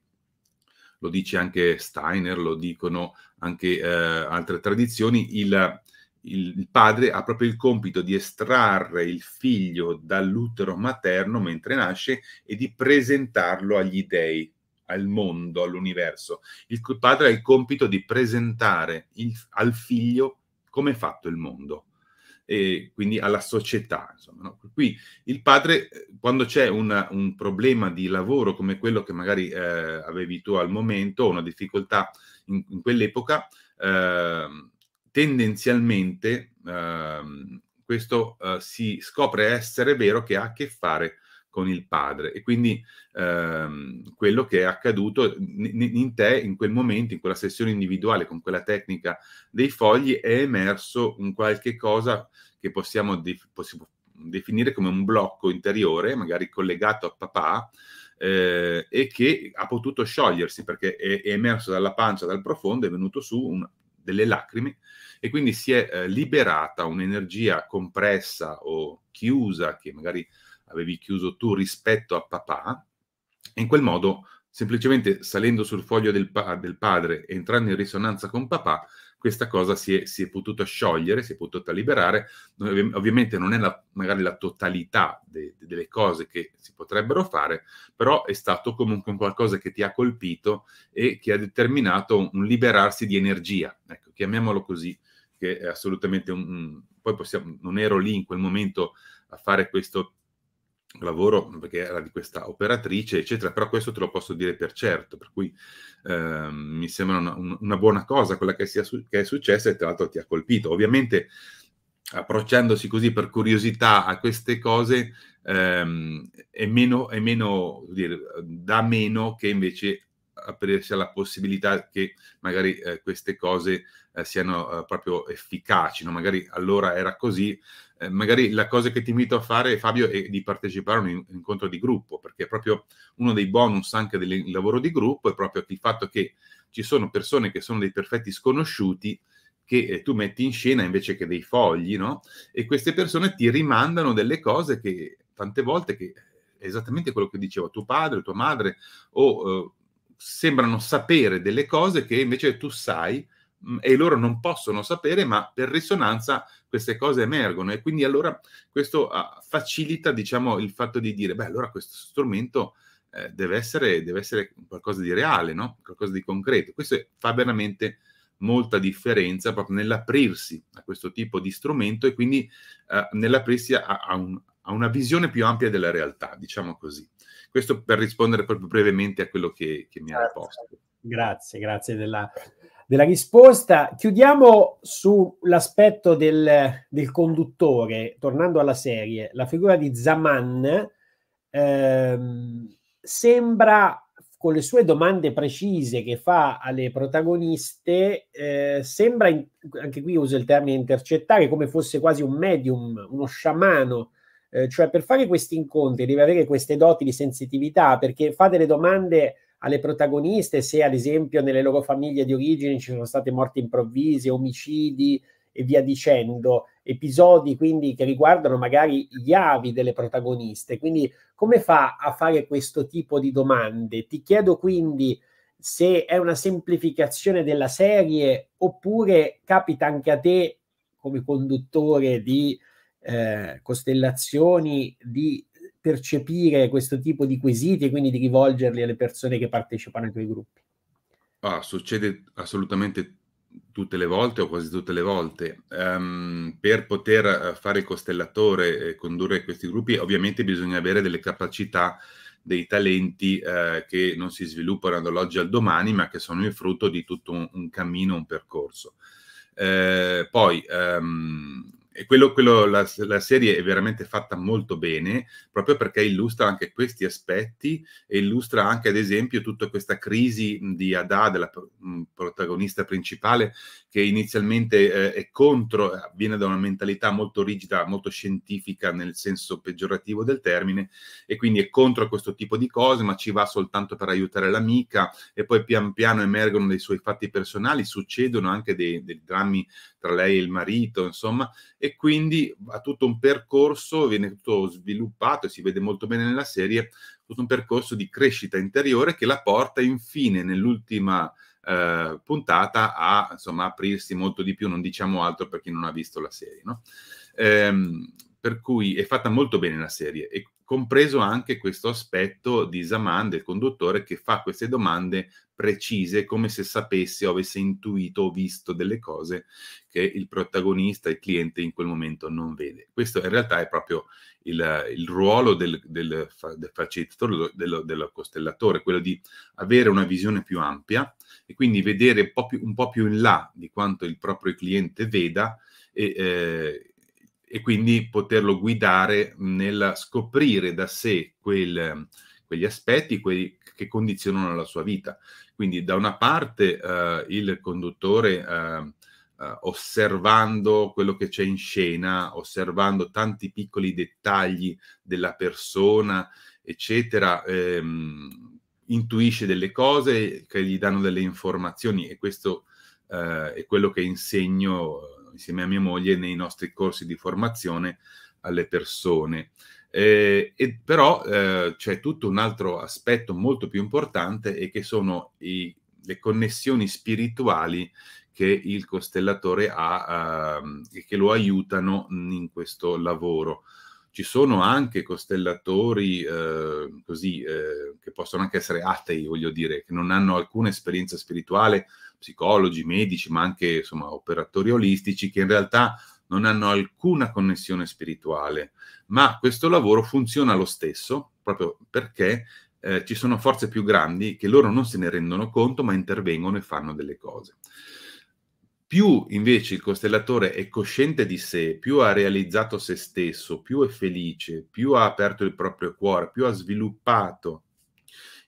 lo dice anche Steiner, lo dicono anche eh, altre tradizioni, il, il padre ha proprio il compito di estrarre il figlio dall'utero materno mentre nasce e di presentarlo agli dèi, al mondo, all'universo. Il padre ha il compito di presentare il, al figlio come è fatto il mondo e quindi alla società. Insomma, no? Qui il padre, eh, quando c'è una, un problema di lavoro come quello che magari eh, avevi tu al momento, una difficoltà in, in quell'epoca, eh, tendenzialmente ehm, questo eh, si scopre essere vero che ha a che fare con il padre e quindi ehm, quello che è accaduto in te in quel momento, in quella sessione individuale, con quella tecnica dei fogli, è emerso un qualche cosa che possiamo, def possiamo definire come un blocco interiore, magari collegato a papà, eh, e che ha potuto sciogliersi perché è, è, emerso dalla pancia, dal profondo, è venuto su un, delle lacrime e quindi si è eh, liberata un'energia compressa o chiusa che magari avevi chiuso tu rispetto a papà e in quel modo semplicemente salendo sul foglio del, pa- del padre entrando in risonanza con papà questa cosa si è, si è, potuta sciogliere, si è potuta liberare. Ovviamente non è la, magari la totalità de, de, delle cose che si potrebbero fare, però è stato comunque qualcosa che ti ha colpito e che ha determinato un liberarsi di energia, ecco, chiamiamolo così, che è assolutamente un... un poi possiamo, non ero lì in quel momento a fare questo lavoro perché era di questa operatrice, eccetera, però questo te lo posso dire per certo, per cui eh, mi sembra una, una, buona cosa quella che, sia su- che è successa e tra l'altro ti ha colpito. Ovviamente approcciandosi così per curiosità a queste cose ehm, è meno, è meno dire, da meno che invece aprirsi alla possibilità che magari eh, queste cose eh, siano eh, proprio efficaci, no? magari allora era così, eh, magari la cosa che ti invito a fare, Fabio, è di partecipare a un incontro di gruppo, perché è proprio uno dei bonus anche del lavoro di gruppo è proprio il fatto che ci sono persone che sono dei perfetti sconosciuti che eh, tu metti in scena invece che dei fogli, no? E queste persone ti rimandano delle cose che tante volte che è eh, esattamente quello che diceva tuo padre, tua madre, o eh, sembrano sapere delle cose che invece tu sai, Mm, e loro non possono sapere, ma per risonanza queste cose emergono e quindi allora questo ah, facilita diciamo, il fatto di dire, beh allora questo strumento eh, deve, essere, deve, essere, qualcosa di reale, no? qualcosa di concreto. Questo fa veramente molta differenza proprio nell'aprirsi a questo tipo di strumento e quindi eh, nell'aprirsi a, a, un, a, una visione più ampia della realtà, diciamo così. Questo per rispondere proprio brevemente a quello che, che mi ha posto.
Grazie, grazie della, della risposta. Chiudiamo sull'aspetto del, del, conduttore, tornando alla serie. La figura di Zaman ehm, sembra, con le sue domande precise che fa alle protagoniste, eh, sembra, in, anche qui uso il termine intercettare, come fosse quasi un medium, uno sciamano. Eh, cioè per fare questi incontri deve avere queste doti di sensitività perché fa delle domande alle protagoniste se ad esempio nelle loro famiglie di origine ci sono state morti improvvise, omicidi e via dicendo, episodi quindi che riguardano magari gli avi delle protagoniste. Quindi come fa a fare questo tipo di domande? Ti chiedo quindi se è una semplificazione della serie oppure capita anche a te come conduttore di eh, costellazioni di percepire questo tipo di quesiti e quindi di rivolgerli alle persone che partecipano ai tuoi gruppi?
Ah, succede assolutamente tutte le volte o quasi tutte le volte. Um, per poter eh, fare il costellatore e condurre questi gruppi, ovviamente bisogna avere delle capacità, dei talenti eh, che non si sviluppano dall'oggi al domani, ma che sono il frutto di tutto un, un cammino, un percorso. Eh, poi um, e quello, quello, la, la, serie è veramente fatta molto bene, proprio perché illustra anche questi aspetti e illustra anche, ad esempio, tutta questa crisi di Ada, della mh, protagonista principale, che inizialmente eh, è contro, eh, viene da una mentalità molto rigida, molto scientifica nel senso peggiorativo del termine, e quindi è contro questo tipo di cose, ma ci va soltanto per aiutare l'amica, e poi pian piano emergono dei suoi fatti personali, succedono anche dei, dei drammi tra lei e il marito, insomma, e quindi ha tutto un percorso, viene tutto sviluppato e si vede molto bene nella serie, tutto un percorso di crescita interiore che la porta infine nell'ultima eh, puntata a insomma, aprirsi molto di più, non diciamo altro per chi non ha visto la serie. No? Ehm, per cui è fatta molto bene la serie e compreso anche questo aspetto di Zaman, del conduttore, che fa queste domande precise, come se sapesse o avesse intuito o visto delle cose che il protagonista, il cliente in quel momento non vede. Questo in realtà è proprio il, il ruolo del, del, del facilitatore, del, del, costellatore, quello di avere una visione più ampia e quindi vedere un po' più, un po più in là di quanto il proprio cliente veda e eh, e quindi poterlo guidare nel scoprire da sé quel, quegli aspetti quelli che condizionano la sua vita. Quindi da una parte eh, il conduttore eh, eh, osservando quello che c'è in scena, osservando tanti piccoli dettagli della persona, eccetera, ehm, intuisce delle cose che gli danno delle informazioni e questo eh, è quello che insegno insieme a mia moglie nei nostri corsi di formazione alle persone. Eh, e però eh, c'è tutto un altro aspetto molto più importante e che sono i, le connessioni spirituali che il costellatore ha eh, e che lo aiutano in questo lavoro ci sono anche costellatori eh, così, eh, che possono anche essere atei, voglio dire, che non hanno alcuna esperienza spirituale, psicologi, medici, ma anche insomma, operatori olistici, che in realtà non hanno alcuna connessione spirituale, ma questo lavoro funziona lo stesso, proprio perché eh, ci sono forze più grandi che loro non se ne rendono conto, ma intervengono e fanno delle cose più invece il costellatore è cosciente di sé, più ha realizzato se stesso, più è felice, più ha aperto il proprio cuore, più ha sviluppato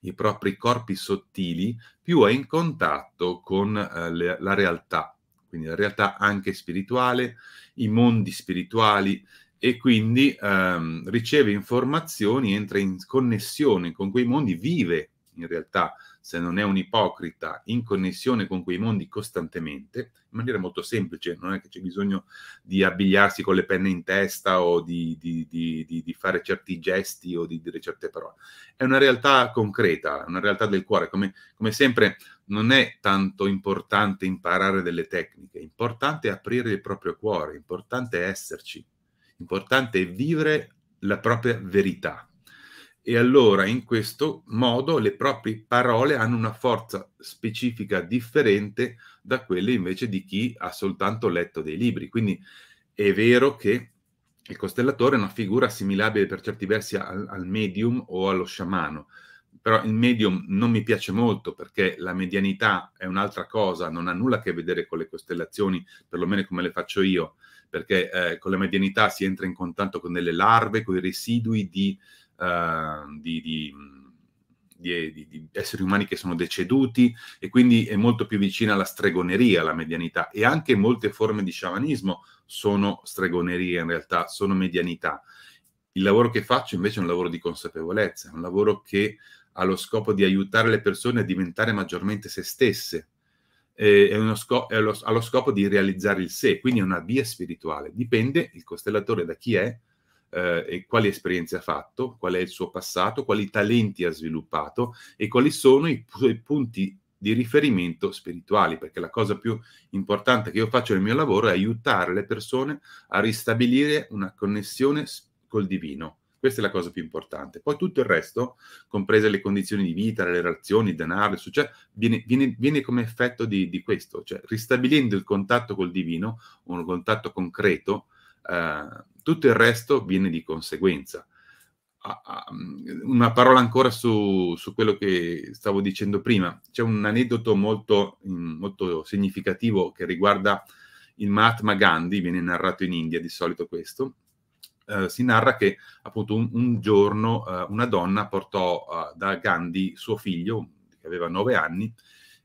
i propri corpi sottili, più è in contatto con eh, le, la realtà, quindi la realtà anche spirituale, i mondi spirituali e quindi ehm, riceve informazioni, entra in connessione con quei mondi, vive in realtà, se non è un ipocrita, in connessione con quei mondi costantemente, in maniera molto semplice, non è che c'è bisogno di abbigliarsi con le penne in testa o di, di, di, di fare certi gesti o di dire certe parole. È una realtà concreta, una realtà del cuore, come, come sempre non è tanto importante imparare delle tecniche, importante aprire il proprio cuore, importante è esserci, importante vivere la propria verità e allora in questo modo le proprie parole hanno una forza specifica differente da quelle invece di chi ha soltanto letto dei libri. Quindi è vero che il costellatore è una figura assimilabile per certi versi al, al medium o allo sciamano, però il medium non mi piace molto perché la medianità è un'altra cosa, non ha nulla a che vedere con le costellazioni, perlomeno come le faccio io, perché eh, con la medianità si entra in contatto con delle larve, con i residui di uh, di, di, eh, di, di, esseri umani che sono deceduti e quindi è molto più vicina alla stregoneria, alla medianità e anche molte forme di sciamanismo sono stregonerie in realtà, sono medianità. Il lavoro che faccio invece è un lavoro di consapevolezza, è un lavoro che ha lo scopo di aiutare le persone a diventare maggiormente se stesse, eh, scop- lo- ha lo scopo di realizzare il sé, quindi è una via spirituale. Dipende il costellatore da chi è, eh, e quali esperienze ha fatto, qual è il suo passato, quali talenti ha sviluppato e quali sono i suoi punti di riferimento spirituali, perché la cosa più importante che io faccio nel mio lavoro è aiutare le persone a ristabilire una connessione col divino. Questa è la cosa più importante. Poi tutto il resto, comprese le condizioni di vita, le relazioni, il denaro, il viene, viene, viene, come effetto di, di questo, cioè ristabilendo il contatto col divino, un contatto concreto, eh, tutto il resto viene di conseguenza. Ah, ah, una parola ancora su, su quello che stavo dicendo prima. C'è un aneddoto molto, molto significativo che riguarda il Mahatma Gandhi, viene narrato in India di solito questo, Uh, si narra che appunto un, un giorno uh, una donna portò uh, da Gandhi suo figlio, che aveva nove anni,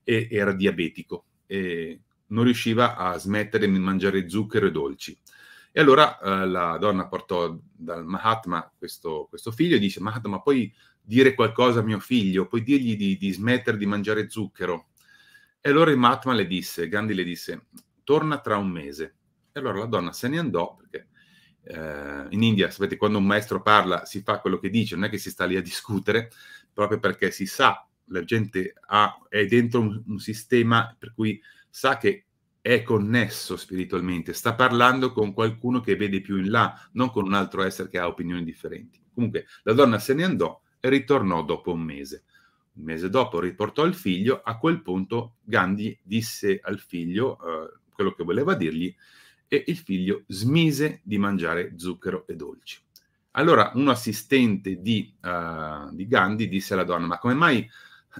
e era diabetico e non riusciva a smettere di mangiare zucchero e dolci. E allora eh, la donna portò dal Mahatma questo, questo, figlio e dice, Mahatma, puoi dire qualcosa a mio figlio? Puoi dirgli di, di smettere di mangiare zucchero? E allora il Mahatma le disse, Gandhi le disse, torna tra un mese. E allora la donna se ne andò perché eh, in India, sapete, quando un maestro parla si fa quello che dice, non è che si sta lì a discutere, proprio perché si sa, la gente ha, è dentro un, un sistema per cui sa che è connesso spiritualmente, sta parlando con qualcuno che vede più in là, non con un altro essere che ha opinioni differenti. Comunque la donna se ne andò e ritornò dopo un mese. Un mese dopo riportò il figlio, a quel punto Gandhi disse al figlio eh, quello che voleva dirgli e il figlio smise di mangiare zucchero e dolci. Allora un assistente di, uh, di Gandhi disse alla donna, ma come mai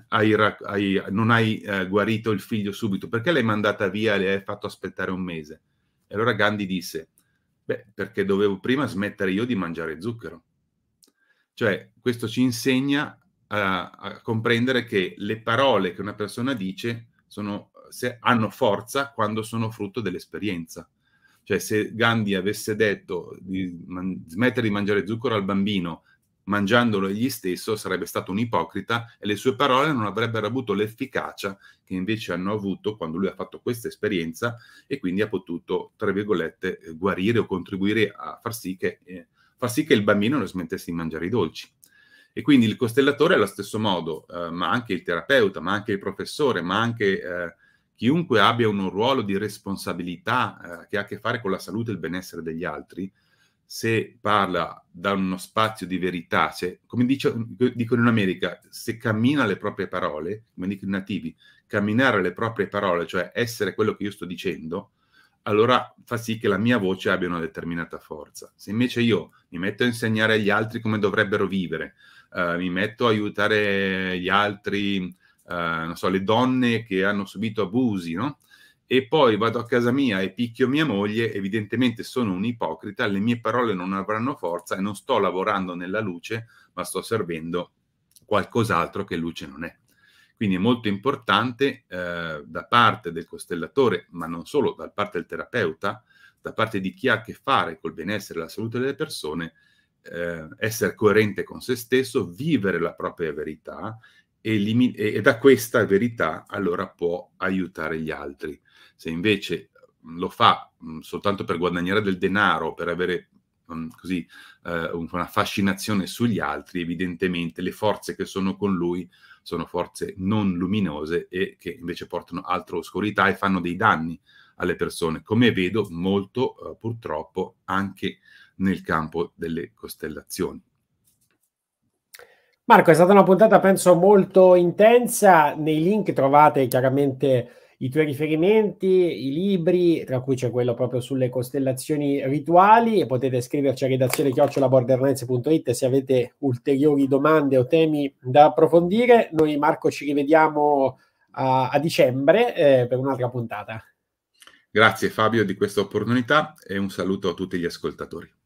hai, hai, non hai eh, guarito il figlio subito, perché l'hai mandata via e le hai fatto aspettare un mese? E allora Gandhi disse, beh, perché dovevo prima smettere io di mangiare zucchero. Cioè, questo ci insegna a, a comprendere che le parole che una persona dice sono, se, hanno forza quando sono frutto dell'esperienza. Cioè, se Gandhi avesse detto di man- smettere di mangiare zucchero al bambino mangiandolo egli stesso sarebbe stato un ipocrita e le sue parole non avrebbero avuto l'efficacia che invece hanno avuto quando lui ha fatto questa esperienza e quindi ha potuto, tra virgolette, eh, guarire o contribuire a far sì che, eh, far sì che il bambino non smettesse di mangiare i dolci. E quindi il costellatore allo stesso modo, eh, ma anche il terapeuta, ma anche il professore, ma anche eh, chiunque abbia un ruolo di responsabilità eh, che ha a che fare con la salute e il benessere degli altri, se parla da uno spazio di verità, se, come dice, dicono in America, se cammina le proprie parole, come dicono i nativi, camminare le proprie parole, cioè essere quello che io sto dicendo, allora fa sì che la mia voce abbia una determinata forza. Se invece io mi metto a insegnare agli altri come dovrebbero vivere, eh, mi metto a aiutare gli altri, eh, non so, le donne che hanno subito abusi, no? e poi vado a casa mia e picchio mia moglie, evidentemente sono un ipocrita, le mie parole non avranno forza e non sto lavorando nella luce, ma sto servendo qualcos'altro che luce non è. Quindi è molto importante eh, da parte del costellatore, ma non solo, da parte del terapeuta, da parte di chi ha a che fare col benessere e la salute delle persone, eh, essere coerente con se stesso, vivere la propria verità e, e da questa verità allora può aiutare gli altri se invece lo fa mh, soltanto per guadagnare del denaro, per avere mh, così eh, una fascinazione sugli altri, evidentemente le forze che sono con lui sono forze non luminose e che invece portano altra oscurità e fanno dei danni alle persone, come vedo molto eh, purtroppo anche nel campo delle costellazioni.
Marco, è stata una puntata penso molto intensa, nei link trovate chiaramente i tuoi riferimenti, i libri, tra cui c'è quello proprio sulle costellazioni rituali e potete scriverci a redazione chiocciolaborderlands.it se avete ulteriori domande o temi da approfondire. Noi Marco ci rivediamo a, a dicembre eh,
per un'altra puntata. Grazie Fabio di questa opportunità e un saluto a tutti gli ascoltatori.